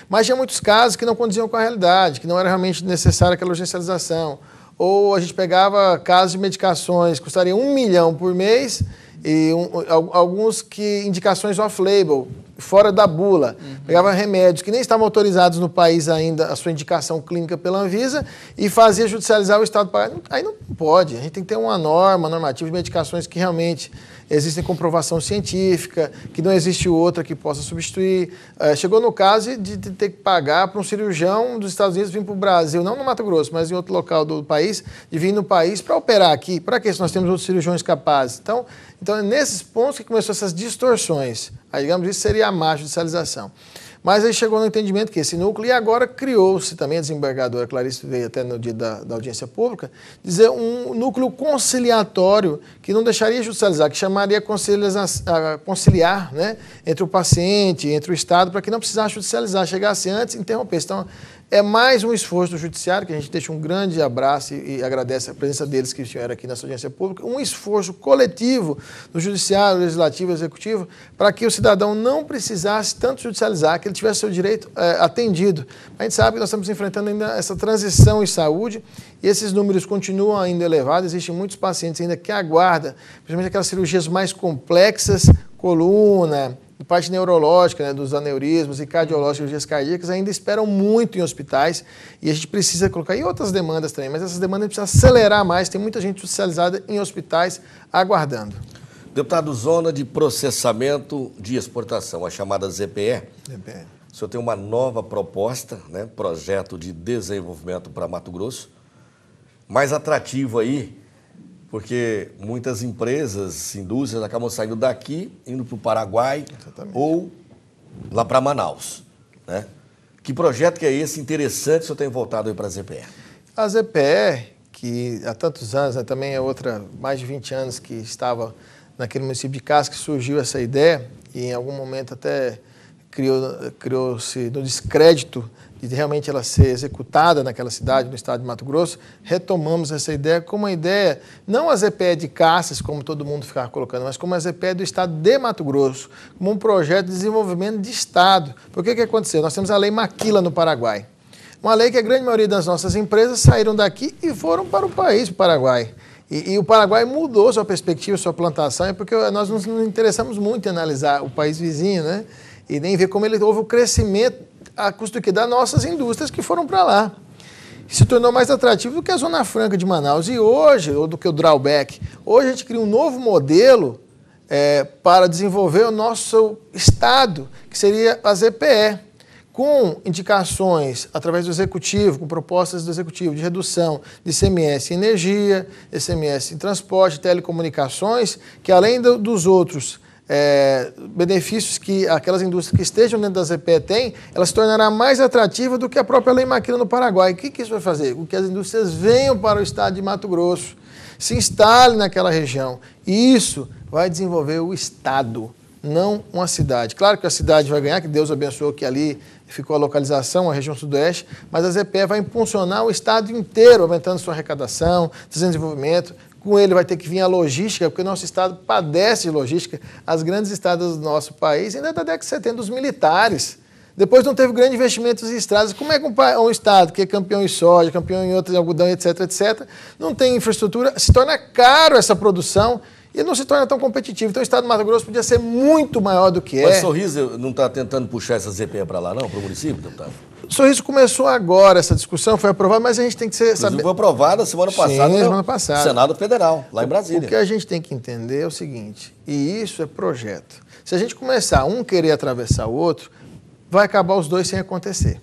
Mas tinha muitos casos que não condiziam com a realidade, que não era realmente necessária aquela urgencialização. Ou a gente pegava casos de medicações que custariam um milhão por mês e um, alguns que indicações off-label, fora da bula. Uhum. Pegava remédios que nem estavam autorizados no país ainda, a sua indicação clínica pela Anvisa, e fazia judicializar o Estado. para aí não pode. A gente tem que ter uma norma, normativa de medicações que realmente existem comprovação científica, que não existe outra que possa substituir. É, chegou no caso de ter que pagar para um cirurgião dos Estados Unidos vir para o Brasil, não no Mato Grosso, mas em outro local do país, de vir no país para operar aqui. Para quê? Se nós temos outros cirurgiões capazes. Então, então é nesses pontos que começou essas distorções. Aí, digamos, isso seria a margem de judicialização. Mas aí chegou no entendimento que esse núcleo, e agora criou-se também a desembargadora Clarice veio até no dia da, da, audiência pública, dizer um núcleo conciliatório que não deixaria judicializar, que chamaria a conciliar né, entre o paciente, entre o Estado, para que não precisasse judicializar, chegasse antes e interrompesse. Então, é mais um esforço do Judiciário, que a gente deixa um grande abraço e agradece a presença deles que estiveram aqui nessa audiência pública, um esforço coletivo do Judiciário, Legislativo e Executivo, para que o cidadão não precisasse tanto judicializar, que ele tivesse seu direito é, atendido. A gente sabe que nós estamos enfrentando ainda essa transição em saúde e esses números continuam ainda elevados, existem muitos pacientes ainda que aguardam, principalmente aquelas cirurgias mais complexas, coluna, a parte neurológica, né, dos aneurismos e cardiológicas, cirurgias cardíacas, ainda esperam muito em hospitais e a gente precisa colocar e outras demandas também, mas essas demandas a gente precisa acelerar mais, tem muita gente especializada em hospitais aguardando. Deputado, zona de processamento de exportação, a chamada ZPE. ZPE. O senhor tem uma nova proposta, né, projeto de desenvolvimento para Mato Grosso, mais atrativo aí porque muitas empresas, indústrias acabam saindo daqui, indo para o Paraguai Exatamente. ou lá para Manaus. Né? Que projeto que é esse interessante que o tem voltado para a ZPR? A ZPR, que há tantos anos, né, também é outra, mais de 20 anos que estava naquele município de Casca, que surgiu essa ideia e em algum momento até criou-se criou no descrédito de realmente ela ser executada naquela cidade, no estado de Mato Grosso, retomamos essa ideia como uma ideia, não a ZPE de Cassis, como todo mundo ficava colocando, mas como a ZPE do estado de Mato Grosso, como um projeto de desenvolvimento de estado. Por que que aconteceu? Nós temos a lei Maquila no Paraguai. Uma lei que a grande maioria das nossas empresas saíram daqui e foram para o país, para o Paraguai. E, e, o Paraguai mudou sua perspectiva, sua plantação, é porque nós nos interessamos muito em analisar o país vizinho, né? E nem ver como ele houve o crescimento a custo que das nossas indústrias que foram para lá. Se tornou mais atrativo do que a Zona Franca de Manaus. E hoje, ou do que o drawback, hoje a gente cria um novo modelo é, para desenvolver o nosso Estado, que seria a ZPE, com indicações através do Executivo, com propostas do Executivo de redução de ICMS em energia, ICMS em transporte, telecomunicações, que além do, dos outros é, benefícios que aquelas indústrias que estejam dentro da ZPE têm, ela se tornará mais atrativa do que a própria lei maquina no Paraguai. O que, que isso vai fazer? Com que as indústrias venham para o estado de Mato Grosso, se instalem naquela região. E isso vai desenvolver o estado, não uma cidade. Claro que a cidade vai ganhar, que Deus abençoou que ali ficou a localização, a região sudoeste, mas a ZPE vai impulsionar o estado inteiro, aumentando sua arrecadação, desenvolvimento, com ele vai ter que vir a logística, porque o nosso Estado padece de logística. As grandes estradas do nosso país ainda da tá década de 70 dos militares. Depois não teve grande investimento em estradas. Como é que um, Estado que é campeão em soja, campeão em outro em algodão, etc., etc., não tem infraestrutura, se torna caro essa produção e não se torna tão competitivo. Então o estado do Mato Grosso podia ser muito maior do que Mas é. Mas Sorriso não está tentando puxar essa ZPE para lá, não, para o município, deputado? Sorriso começou agora essa discussão, foi aprovada, mas a gente tem que ser. Saber... Foi aprovada semana passada, Sim, semana passada. Senado Federal, lá em Brasília. O que a gente tem que entender é o seguinte, e isso é projeto. Se a gente começar um querer atravessar o outro, vai acabar os dois sem acontecer.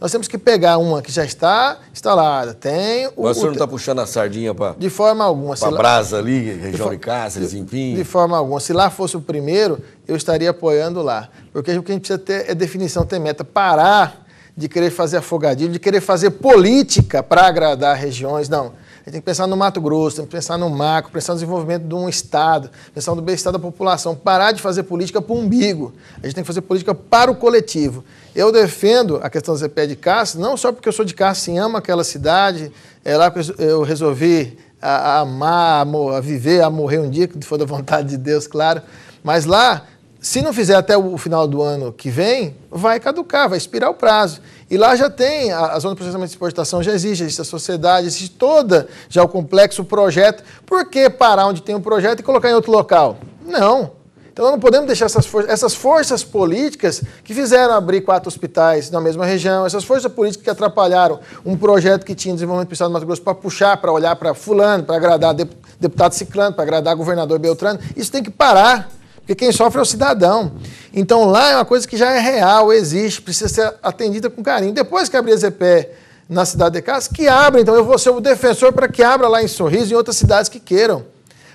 Nós temos que pegar uma que já está instalada. Tem o. Mas o senhor não está puxando a sardinha para. De forma alguma. Para brasa ali, região de, de Cáceres, enfim. De forma alguma. Se lá fosse o primeiro, eu estaria apoiando lá. Porque o que a gente precisa ter é definição, ter meta. Parar de querer fazer afogadilho, de querer fazer política para agradar regiões. Não. A gente tem que pensar no Mato Grosso, tem que pensar no macro, pensar no desenvolvimento de um Estado, pensar no bem-estar da população. Parar de fazer política para o umbigo. A gente tem que fazer política para o coletivo. Eu defendo a questão do Zé Pé de Cássia, não só porque eu sou de Cássia e amo aquela cidade, é lá que eu resolvi a, a amar, a, a, viver, a morrer um dia, que for da vontade de Deus, claro. Mas lá, se não fizer até o final do ano que vem, vai caducar, vai expirar o prazo. E lá já tem, a, a zona de processamento de exportação já existe, existe a sociedade, existe toda já o complexo, o projeto. Por que parar onde tem um projeto e colocar em outro local? Não. Então nós não podemos deixar essas forças, essas forças políticas que fizeram abrir quatro hospitais na mesma região, essas forças políticas que atrapalharam um projeto que tinha desenvolvimento do Estado do Mato Grosso para puxar, para olhar para fulano, para agradar deputado Ciclano, para agradar governador Beltrano. Isso tem que parar. Porque quem sofre é o cidadão. Então lá é uma coisa que já é real, existe, precisa ser atendida com carinho. Depois que abrir a ZPE na cidade de Castro, que abra. Então eu vou ser o defensor para que abra lá em Sorriso e em outras cidades que queiram.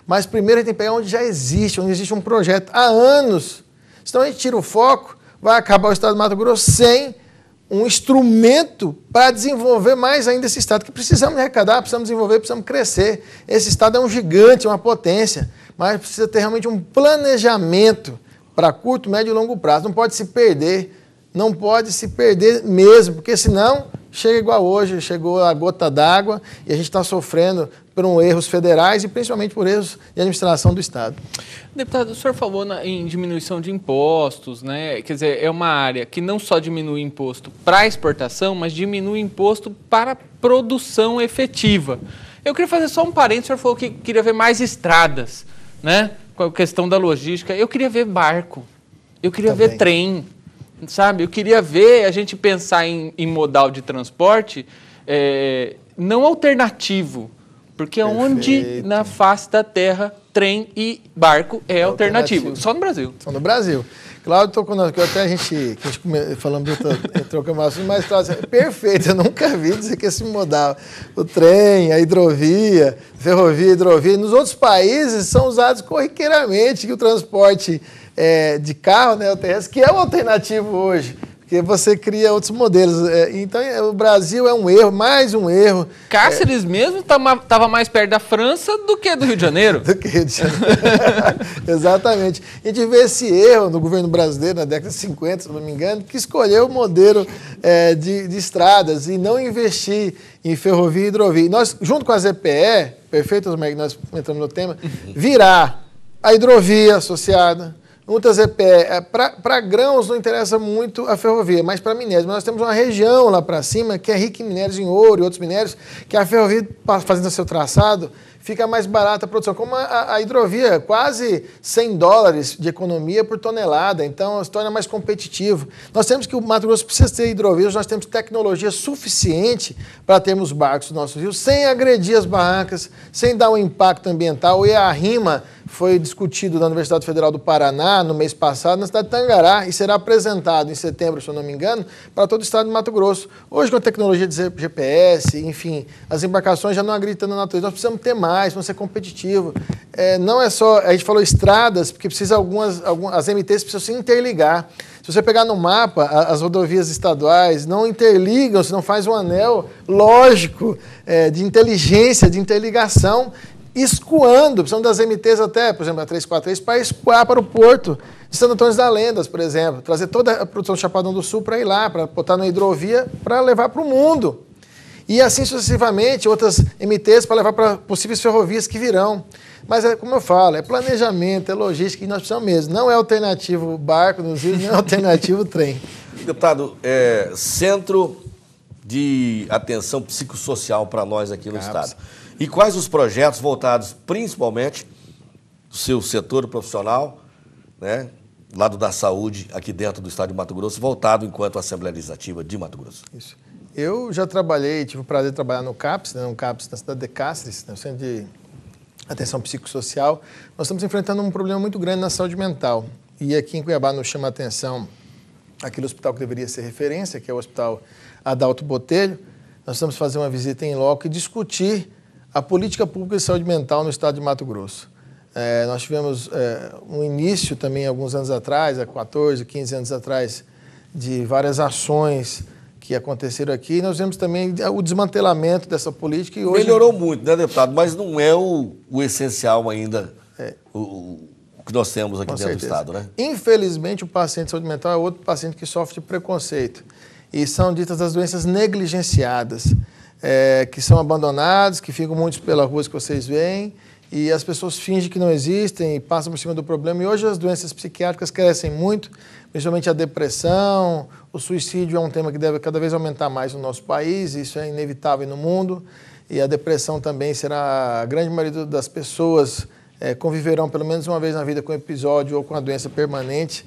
Mas primeiro a gente tem que pegar onde já existe, onde existe um projeto há anos. Senão a gente tira o foco, vai acabar o estado do Mato Grosso sem um instrumento para desenvolver mais ainda esse estado, que precisamos arrecadar, precisamos desenvolver, precisamos crescer. Esse estado é um gigante, é uma potência, mas precisa ter realmente um planejamento para curto, médio e longo prazo. Não pode se perder, não pode se perder mesmo, porque senão chega igual hoje, chegou a gota d'água e a gente está sofrendo por erros federais e principalmente por erros de administração do Estado. Deputado, o senhor falou na, em diminuição de impostos, né? quer dizer, é uma área que não só diminui imposto para exportação, mas diminui imposto para produção efetiva. Eu queria fazer só um parênteses, o senhor falou que queria ver mais estradas, né? com a questão da logística. Eu queria ver barco, eu queria Também. ver trem, sabe? Eu queria ver a gente pensar em, em modal de transporte é, não alternativo, porque é Perfeito. onde na face da terra, trem e barco é alternativo. Só no Brasil. Só no Brasil. Cláudio tocou na. Até a gente, que a gente falando, entrou com assunto, mas Cláudio, é perfeito, eu nunca vi dizer que esse modal, o trem, a hidrovia, ferrovia, hidrovia, nos outros países são usados corriqueiramente, que o transporte é, de carro, né, o terrestre, que é o alternativo hoje porque você cria outros modelos. É, então, é, o Brasil é um erro, mais um erro. Cáceres é... mesmo estava tá mais perto da França do que do Rio de Janeiro. do que Rio de Janeiro. Exatamente. A gente vê esse erro no governo brasileiro, na década de 50, se não me engano, que escolheu o modelo é, de, de estradas e não investir em ferrovia e hidrovia. Nós, junto com a ZPE, perfeito, nós entramos no tema, virar a hidrovia associada, Muitas é, é, é para grãos não interessa muito a ferrovia, mas para minérios. Mas nós temos uma região lá para cima que é rica em minérios em ouro e outros minérios, que a ferrovia, fazendo seu traçado, fica mais barata a produção. Como a, a, hidrovia, quase 100 dólares de economia por tonelada, então se torna mais competitivo. Nós temos que o Mato Grosso precisa ter hidrovias, nós temos tecnologia suficiente para termos barcos no nosso rio, sem agredir as barrancas, sem dar um impacto ambiental e a rima foi discutido na Universidade Federal do Paraná no mês passado, na cidade de Tangará, e será apresentado em setembro, se eu não me engano, para todo o estado de Mato Grosso. Hoje, com a tecnologia de GPS, enfim, as embarcações já não agritam na natureza. Nós precisamos ter mais, precisamos ser competitivo. É, não é só. A gente falou estradas, porque precisa algumas, algumas. As MTs precisam se interligar. Se você pegar no mapa, as rodovias estaduais não interligam, se não faz um anel lógico é, de inteligência, de interligação, escoando, precisamos das MTs até, por exemplo, a 343, para escoar para o porto de Santo Antônio das Lendas, por exemplo. Trazer toda a produção do Chapadão do Sul para ir lá, para botar na hidrovia, para levar para o mundo. E assim sucessivamente, outras MTs para levar para possíveis ferrovias que virão. Mas, é, como eu falo, é planejamento, é logística que nós precisamos mesmo. Não é alternativo barco nos rios, não é alternativo trem. Deputado, é, centro de atenção psicossocial para nós aqui no tá, Estado. E quais os projetos voltados principalmente do seu setor profissional, né, lado da saúde, aqui dentro do estado de Mato Grosso, voltado enquanto Assembleia Legislativa de Mato Grosso? Isso. Eu já trabalhei, tive o prazer de trabalhar no CAPS, né, no CAPS na cidade de Cáceres, no né, centro de atenção psicossocial. Nós estamos enfrentando um problema muito grande na saúde mental. E aqui em Cuiabá nos chama a atenção aquele hospital que deveria ser referência, que é o Hospital Adalto Botelho. Nós estamos fazer uma visita em loco e discutir a política pública de saúde mental no estado de Mato Grosso. É, nós tivemos é, um início também, alguns anos atrás, há 14, 15 anos atrás, de várias ações que aconteceram aqui. Nós vemos também o desmantelamento dessa política. E hoje... Melhorou muito, né, deputado? Mas não é o, o essencial ainda, é. o, o, que nós temos aqui Com dentro certeza. do Estado, né? Infelizmente, o paciente de saúde mental é outro paciente que sofre de preconceito. E são ditas as doenças negligenciadas é, que são abandonados, que ficam muitos pelas ruas que vocês veem, e as pessoas fingem que não existem e passam por cima do problema. E hoje as doenças psiquiátricas crescem muito, principalmente a depressão, o suicídio é um tema que deve cada vez aumentar mais no nosso país, isso é inevitável no mundo, e a depressão também será a grande maioria das pessoas é, conviverão pelo menos uma vez na vida com episódio ou com a doença permanente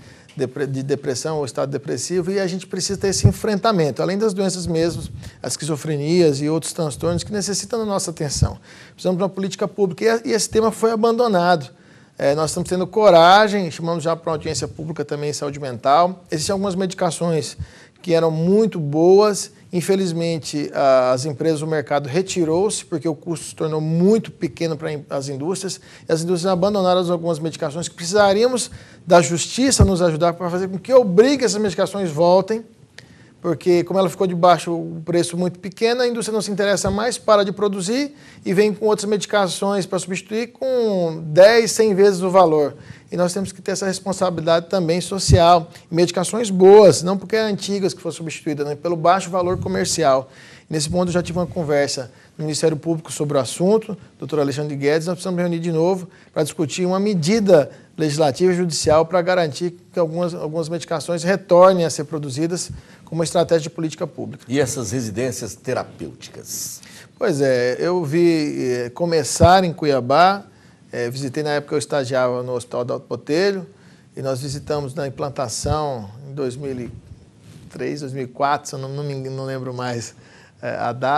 de depressão ou estado depressivo, e a gente precisa ter esse enfrentamento, além das doenças mesmo, as esquizofrenias e outros transtornos que necessitam da nossa atenção. Precisamos de uma política pública, e esse tema foi abandonado. É, nós estamos tendo coragem, chamamos já para uma audiência pública também em saúde mental. Existem algumas medicações que eram muito boas Infelizmente, as empresas, o mercado retirou-se porque o custo se tornou muito pequeno para as indústrias e as indústrias abandonaram algumas medicações que precisaríamos da justiça nos ajudar para fazer com que obrigue essas medicações voltem porque como ela ficou de baixo, o preço muito pequeno, a indústria não se interessa mais, para de produzir e vem com outras medicações para substituir com 10, 100 vezes o valor. E nós temos que ter essa responsabilidade também social, medicações boas, não porque é antigas que foram substituídas, né? pelo baixo valor comercial. Nesse ponto, eu já tive uma conversa no Ministério Público sobre o assunto, doutor Alexandre Guedes, nós precisamos reunir de novo para discutir uma medida legislativa e judicial para garantir que algumas, algumas medicações retornem a ser produzidas como uma estratégia de política pública. E essas residências terapêuticas? Pois é, eu vi eh, começar em Cuiabá, é, visitei na época eu estagiava no Hospital do Alto Botelho, e nós visitamos na implantação em 2003, 2004, eu não, não, não lembro mais eh, a, da,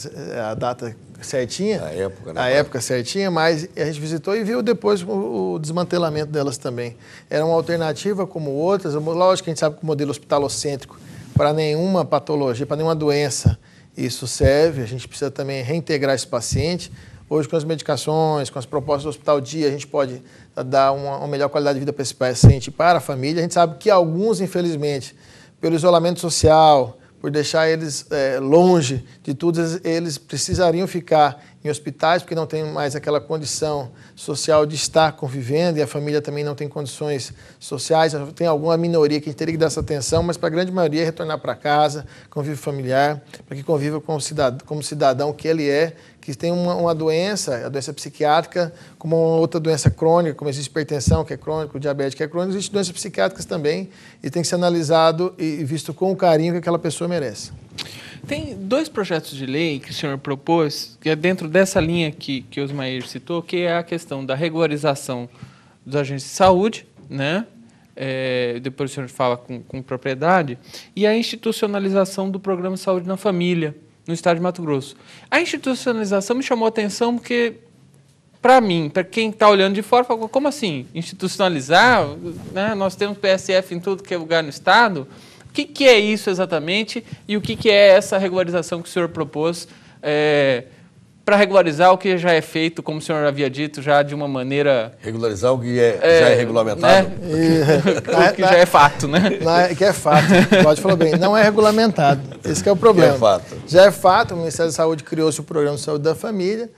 a, a, data certinha. A época, né? A época certinha, mas a gente visitou e viu depois o, o desmantelamento delas também. Era uma alternativa como outras, lógico que a gente sabe que o modelo hospitalocêntrico para nenhuma patologia, para nenhuma doença isso serve. A gente precisa também reintegrar esse paciente. Hoje, com as medicações, com as propostas do hospital dia, a gente pode dar uma, uma melhor qualidade de vida para esse paciente e para a família. A gente sabe que alguns, infelizmente, pelo isolamento social, por deixar eles é, longe de tudo, eles precisariam ficar em hospitais, porque não tem mais aquela condição social de estar convivendo e a família também não tem condições sociais. Tem alguma minoria que a gente teria que dar essa atenção, mas para a grande maioria é retornar para casa, convívio familiar, para que conviva como cidadão, como cidadão que ele é, que tem uma, uma, doença, a doença psiquiátrica, como uma outra doença crônica, como existe hipertensão, que é crônica, diabetes, que é crônica, existem doenças psiquiátricas também e tem que ser analisado e visto com o carinho que aquela pessoa merece. Tem dois projetos de lei que o senhor propôs, que é dentro dessa linha que, que o Osmair citou, que é a questão da regularização dos agentes de saúde, né? É, depois o senhor fala com, com propriedade, e a institucionalização do programa de saúde na família, no estado de Mato Grosso. A institucionalização me chamou a atenção porque para mim, para quem está olhando de fora, fala, como assim? Institucionalizar? Né? Nós temos PSF em tudo que é lugar no Estado. O que, que, é isso exatamente e o que, que é essa regularização que o senhor propôs é, para regularizar o que já é feito, como o senhor havia dito, já de uma maneira. Regularizar o que é, é já é regulamentado? Né? E, o que na, já é fato, né? Na, é que é fato. O Claudio falou bem. Não é regulamentado. Esse é o problema. Que é fato. Já é fato. O Ministério da Saúde criou-se o Programa de Saúde da Família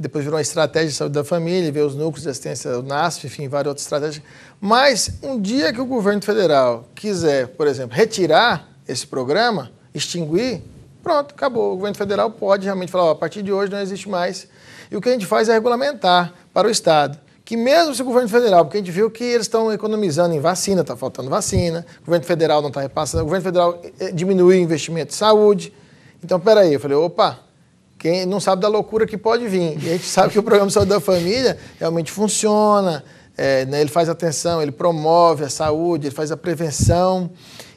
que depois virou uma estratégia de saúde da família, veio os núcleos de assistência, o NASF, enfim, várias outras estratégias. Mas um dia que o governo federal quiser, por exemplo, retirar esse programa, extinguir, pronto, acabou. O governo federal pode realmente falar, ó, a partir de hoje não existe mais. E o que a gente faz é regulamentar para o Estado que mesmo se o governo federal, porque a gente viu que eles estão economizando em vacina, está faltando vacina, o governo federal não está repassando, o governo federal eh, diminui o investimento em saúde. Então, peraí, eu falei, opa, quem não sabe da loucura que pode vir. E a gente sabe que o programa Saúde da Família realmente funciona, é, né, ele faz atenção, ele promove a saúde, ele faz a prevenção.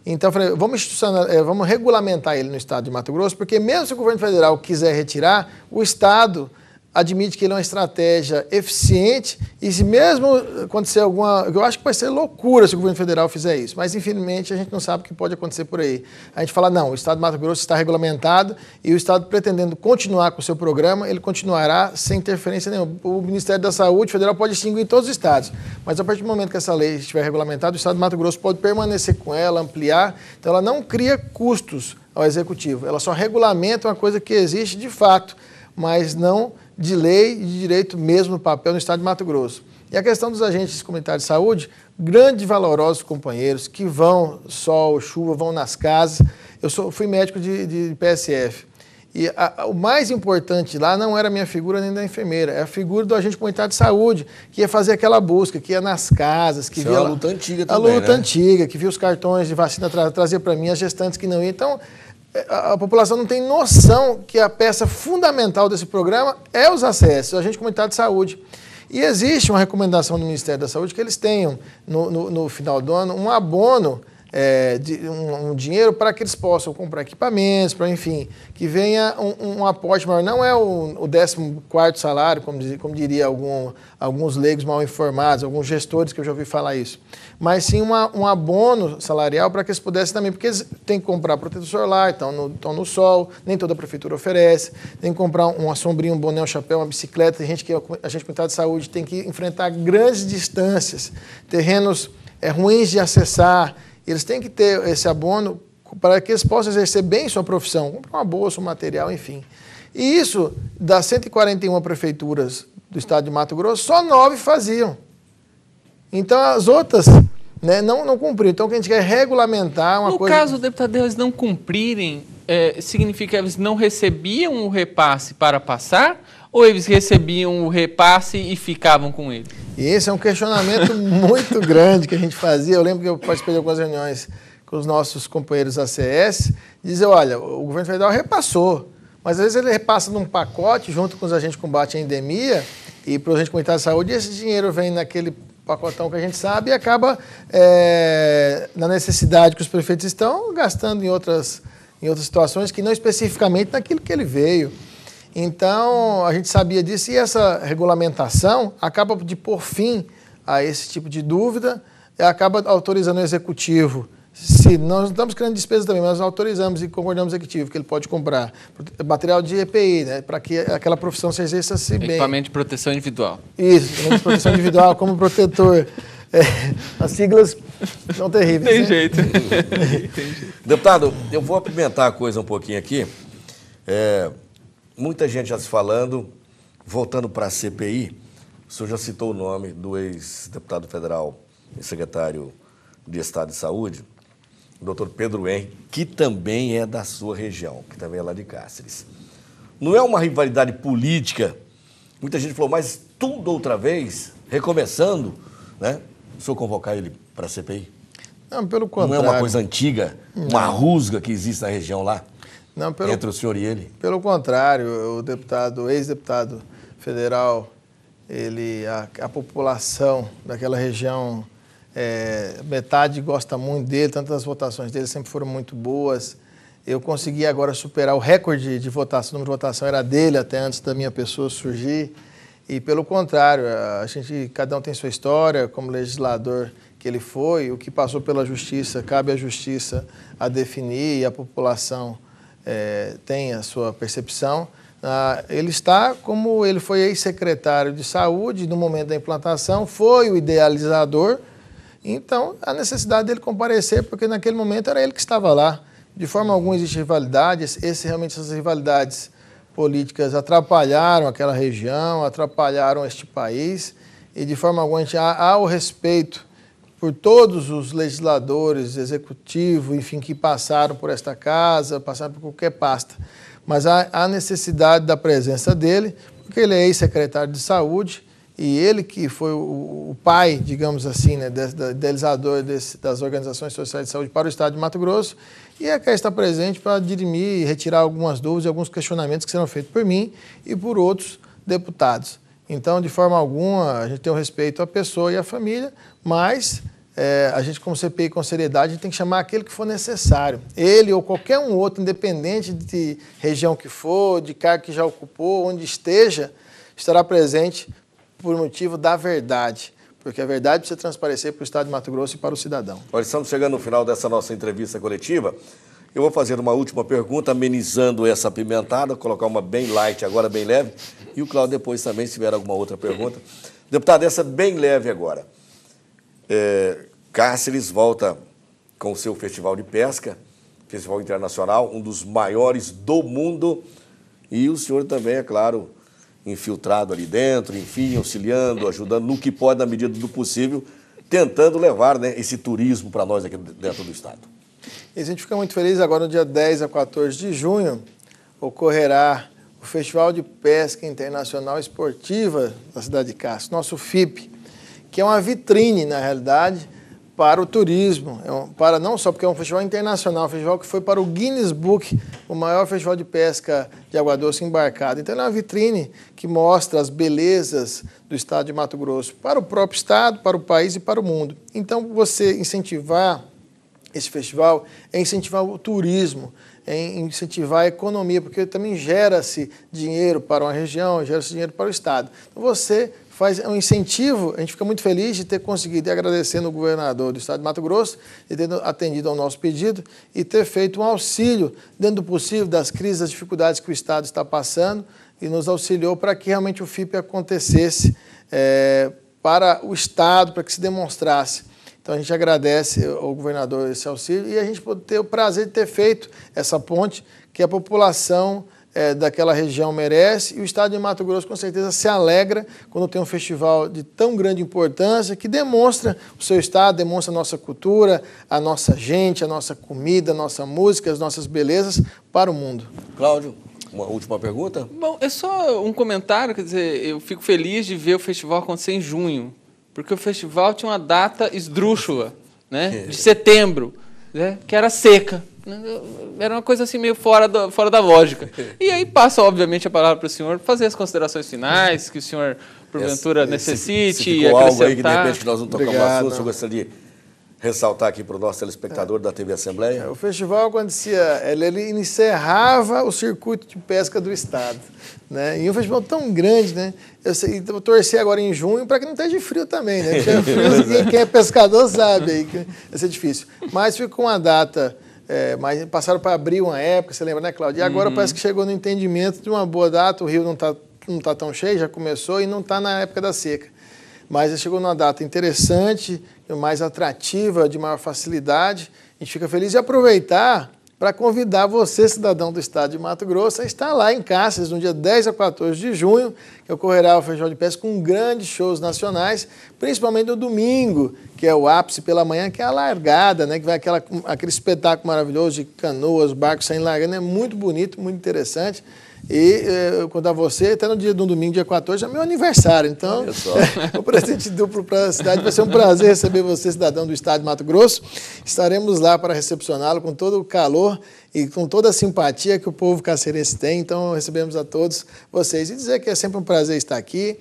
Então, eu falei, vamos, é, vamos regulamentar ele no estado de Mato Grosso, porque mesmo se o governo federal quiser retirar, o estado admite que ele é uma estratégia eficiente e se mesmo acontecer alguma, eu acho que vai ser loucura se o governo federal fizer isso, mas infelizmente a gente não sabe o que pode acontecer por aí. A gente fala não, o estado de Mato Grosso está regulamentado e o estado pretendendo continuar com o seu programa, ele continuará sem interferência nenhuma. O Ministério da Saúde Federal pode extinguir todos os estados, mas a partir do momento que essa lei estiver regulamentada, o estado de Mato Grosso pode permanecer com ela, ampliar, então ela não cria custos ao executivo, ela só regulamenta uma coisa que existe de fato, mas não de lei e de direito mesmo no papel no estado de Mato Grosso. E a questão dos agentes comunitários de saúde, grandes valorosos companheiros que vão sol, chuva, vão nas casas. Eu sou, fui médico de, de PSF. E a, a, o mais importante lá não era a minha figura nem da enfermeira, é a figura do agente comunitário de saúde, que ia fazer aquela busca, que ia nas casas, que Isso é via. É a luta antiga a também. A luta né? antiga, que via os cartões de vacina tra para mim as gestantes que não iam. Então, é, a população não tem noção que a peça fundamental desse programa é os acessos, é a gente comunitário de saúde. E existe uma recomendação do Ministério da Saúde que eles tenham, no, no, no final do ano, um abono é, de, um, um, dinheiro para que eles possam comprar equipamentos, para enfim, que venha um, um aporte maior. Não é o, o 14 salário, como, como diria algum, alguns leigos mal informados, alguns gestores que eu já ouvi falar isso, mas sim uma, um abono salarial para que eles pudessem também, porque eles têm que comprar protetor solar, estão no, estão no sol, nem toda a prefeitura oferece, tem que comprar uma sombrinha, um boné, um chapéu, uma bicicleta, tem gente que é a gente com de saúde tem que enfrentar grandes distâncias, terrenos é, ruins de acessar, eles têm que ter esse abono para que eles possam exercer bem sua profissão, comprar uma bolsa, um material, enfim. E isso, das 141 prefeituras do estado de Mato Grosso, só nove faziam. Então as outras né, não, não cumpriram. Então o que a gente quer é regulamentar uma no coisa. No caso, deputado, eles não cumprirem, é, significa que eles não recebiam o repasse para passar? Ou eles recebiam o repasse e ficavam com ele? E esse é um questionamento muito grande que a gente fazia. Eu lembro que eu participei de algumas reuniões com os nossos companheiros ACS, dizer, olha, o governo federal repassou, mas às vezes ele repassa num pacote junto com os agentes de combate à endemia e para os agentes comunitários de saúde, e esse dinheiro vem naquele pacotão que a gente sabe e acaba é, na necessidade que os prefeitos estão gastando em outras, em outras situações que não especificamente naquilo que ele veio. Então, a gente sabia disso e essa regulamentação acaba de pôr fim a esse tipo de dúvida, acaba autorizando o executivo. Se nós não estamos criando despesa também, mas autorizamos e concordamos o executivo que ele pode comprar material de EPI, né, para que aquela profissão se exerça se bem. Equipamento de proteção individual. Isso, equipamento de proteção individual como protetor. É, as siglas são terríveis. Tem né? jeito. jeito. Deputado, eu vou apimentar a coisa um pouquinho aqui. É, muita gente já se falando, voltando para a CPI, o senhor já citou o nome do ex-deputado federal e secretário de Estado de Saúde, o doutor Pedro Henrique, que também é da sua região, que também é lá de Cáceres. Não é uma rivalidade política. Muita gente falou, mas tudo outra vez, recomeçando, né? O senhor convocar ele para a CPI? Não, pelo contrário. Não é uma coisa antiga, uma rusga que existe na região lá? Não, pelo, entre o senhor e ele? Pelo contrário, o deputado, ex-deputado federal, ele, a, a, população daquela região, é, metade gosta muito dele, tanto as votações dele sempre foram muito boas. Eu consegui agora superar o recorde de votação, o número de votação era dele até antes da minha pessoa surgir. E pelo contrário, a gente, cada um tem sua história, como legislador que ele foi, o que passou pela justiça, cabe à justiça a definir e a população é, tem a sua percepção, ah, ele está como ele foi ex-secretário de saúde no momento da implantação, foi o idealizador, então a necessidade dele comparecer, porque naquele momento era ele que estava lá. De forma alguma existe rivalidade, esse, realmente essas rivalidades políticas atrapalharam aquela região, atrapalharam este país, e de forma alguma há, há o respeito por todos os legisladores, executivo, enfim, que passaram por esta casa, passaram por qualquer pasta. Mas há, há necessidade da presença dele, porque ele é ex-secretário de saúde e ele que foi o, o pai, digamos assim, né, de, de, idealizador desse, das organizações sociais de saúde para o Estado de Mato Grosso, e é quer estar presente para dirimir e retirar algumas dúvidas e alguns questionamentos que serão feitos por mim e por outros deputados. Então, de forma alguma, a gente tem o respeito à pessoa e à família, mas é, a gente, como CPI, com seriedade, tem que chamar aquele que for necessário. Ele ou qualquer um outro, independente de região que for, de cargo que já ocupou, onde esteja, estará presente por motivo da verdade. Porque a verdade precisa transparecer para o Estado de Mato Grosso e para o cidadão. Olha, estamos chegando no final dessa nossa entrevista coletiva. Eu vou fazer uma última pergunta, amenizando essa pimentada, colocar uma bem light, agora bem leve. E o Cláudio depois também, se tiver alguma outra pergunta. Deputado, essa bem leve agora. É, Cáceres volta com o seu festival de pesca, festival internacional, um dos maiores do mundo. E o senhor também, é claro, infiltrado ali dentro, enfim, auxiliando, ajudando no que pode, na medida do possível, tentando levar né, esse turismo para nós aqui dentro do Estado. E a gente fica muito feliz agora, no dia 10 a 14 de junho, ocorrerá o Festival de Pesca Internacional Esportiva da cidade de Castro, nosso FIP que é uma vitrine, na realidade, para o turismo, é para não só porque é um festival internacional, é um festival que foi para o Guinness Book, o maior festival de pesca de água doce embarcada. Então, é uma vitrine que mostra as belezas do estado de Mato Grosso para o próprio estado, para o país e para o mundo. Então, você incentivar esse festival é incentivar o turismo, é incentivar a economia, porque também gera-se dinheiro para uma região, gera-se dinheiro para o estado. Então, você faz um incentivo, a gente fica muito feliz de ter conseguido, e agradecendo o governador do estado de Mato Grosso, de ter atendido ao nosso pedido e ter feito um auxílio, dentro do possível, das crises, das dificuldades que o estado está passando, e nos auxiliou para que realmente o FIP acontecesse é, para o estado, para que se demonstrasse. Então a gente agradece ao governador esse auxílio e a gente pode ter o prazer de ter feito essa ponte que a população é, daquela região merece e o estado de Mato Grosso com certeza se alegra quando tem um festival de tão grande importância que demonstra o seu estado, demonstra a nossa cultura, a nossa gente, a nossa comida, a nossa música, as nossas belezas para o mundo. Cláudio, uma última pergunta? Bom, é só um comentário, quer dizer, eu fico feliz de ver o festival acontecer em junho, porque o festival tinha uma data esdrúxula, né, de setembro, né, que era seca. Era uma coisa assim meio fora da, fora da lógica. E aí passa, obviamente, a palavra para o senhor fazer as considerações finais que o senhor, porventura, necessite. Se, ficou algo aí que, de repente, nós não tocamos Obrigado. assunto, o senhor gostaria de ressaltar aqui para o nosso telespectador é. da TV Assembleia? O festival acontecia, é, ele, ele encerrava o circuito de pesca do Estado. Né? E um festival tão grande, né? Eu, sei, então, eu torci agora em junho para que não esteja frio também, né? Porque é frio, quem é pescador sabe aí que vai ser difícil. Mas ficou com uma data é, mas passaram para abrir uma época, você lembra, né, Cláudio? E agora uhum. parece que chegou no entendimento de uma boa data, o rio não está não tá tão cheio, já começou e não está na época da seca. Mas chegou numa data interessante, mais atrativa, de maior facilidade, a gente fica feliz e aproveitar para convidar você, cidadão do estado de Mato Grosso, a estar lá em Cáceres no dia 10 a 14 de junho, que ocorrerá o Feijão de Pés com grandes shows nacionais, principalmente no domingo, que é o ápice pela manhã, que é a largada, né? que vai aquela, aquele espetáculo maravilhoso de canoas, barcos saindo largando, é muito bonito, muito interessante. E eh, contar a você, até no dia do domingo, dia 14, é meu aniversário. Então, o presente duplo para a cidade. Vai ser um prazer receber você, cidadão do estado de Mato Grosso. Estaremos lá para recepcioná-lo com todo o calor e com toda a simpatia que o povo cacerense tem. Então, recebemos a todos vocês. E dizer que é sempre um prazer estar aqui.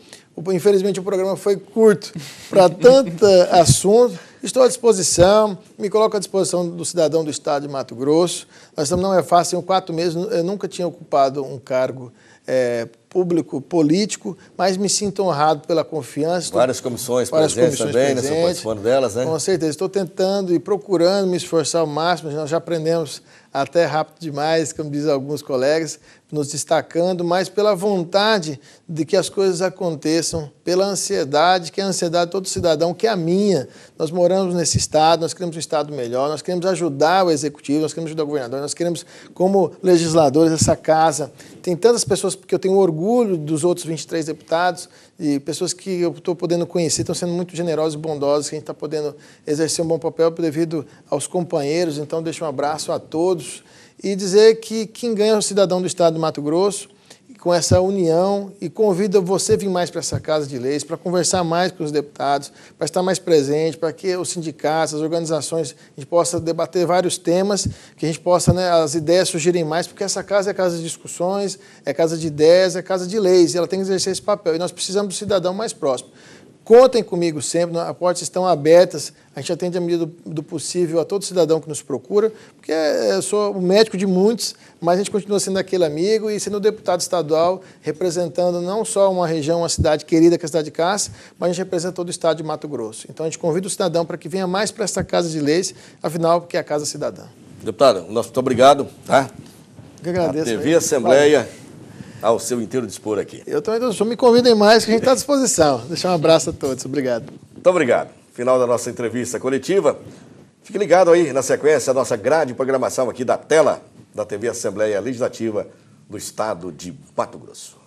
Infelizmente, o programa foi curto para tanto assunto Estou à disposição, me coloco à disposição do cidadão do Estado de Mato Grosso. Nós estamos, não é fácil, em quatro meses eu nunca tinha ocupado um cargo é, público político, mas me sinto honrado pela confiança. Várias comissões várias presentes comissões também, né? presentes, né? participando delas, né? Com certeza, estou tentando e procurando me esforçar ao máximo, nós já aprendemos até rápido demais, como dizem alguns colegas, nos destacando, mas pela vontade de que as coisas aconteçam, pela ansiedade, que é a ansiedade de todo cidadão, que é a minha. Nós moramos nesse Estado, nós queremos um Estado melhor, nós queremos ajudar o Executivo, nós queremos ajudar o governador, nós queremos, como legisladores, essa casa. Tem tantas pessoas porque eu tenho orgulho dos outros 23 deputados e pessoas que eu estou podendo conhecer, estão sendo muito generosos e bondosos, que a gente está podendo exercer um bom papel devido aos companheiros. Então, deixo um abraço a todos e dizer que quem ganha é o cidadão do estado do Mato Grosso com essa união e convido você a vir mais para essa Casa de Leis, para conversar mais com os deputados, para estar mais presente, para que os sindicatos, as organizações, a gente possa debater vários temas, que a gente possa, né, as ideias surgirem mais, porque essa casa é casa de discussões, é casa de ideias, é casa de leis, e ela tem que exercer esse papel, e nós precisamos do cidadão mais próximo. Contem comigo sempre, as portas estão abertas, a gente atende à medida do, do, possível a todo cidadão que nos procura, porque eu sou o médico de muitos, mas a gente continua sendo aquele amigo e sendo deputado estadual, representando não só uma região, uma cidade querida que é a cidade de Cássia, mas a gente representa todo o estado de Mato Grosso. Então a gente convida o cidadão para que venha mais para esta Casa de Leis, afinal, porque é a Casa Cidadã. Deputado, nosso muito obrigado. Tá? Eu que agradeço. A TV aí. Né? Assembleia. Valeu ao seu inteiro dispor aqui. Eu também estou me convidem mais, que a gente está à disposição. Deixar um abraço a todos, obrigado. Muito obrigado. Final da nossa entrevista coletiva. Fique ligado aí na sequência a nossa grade de programação aqui da tela da TV Assembleia Legislativa do Estado de Mato Grosso.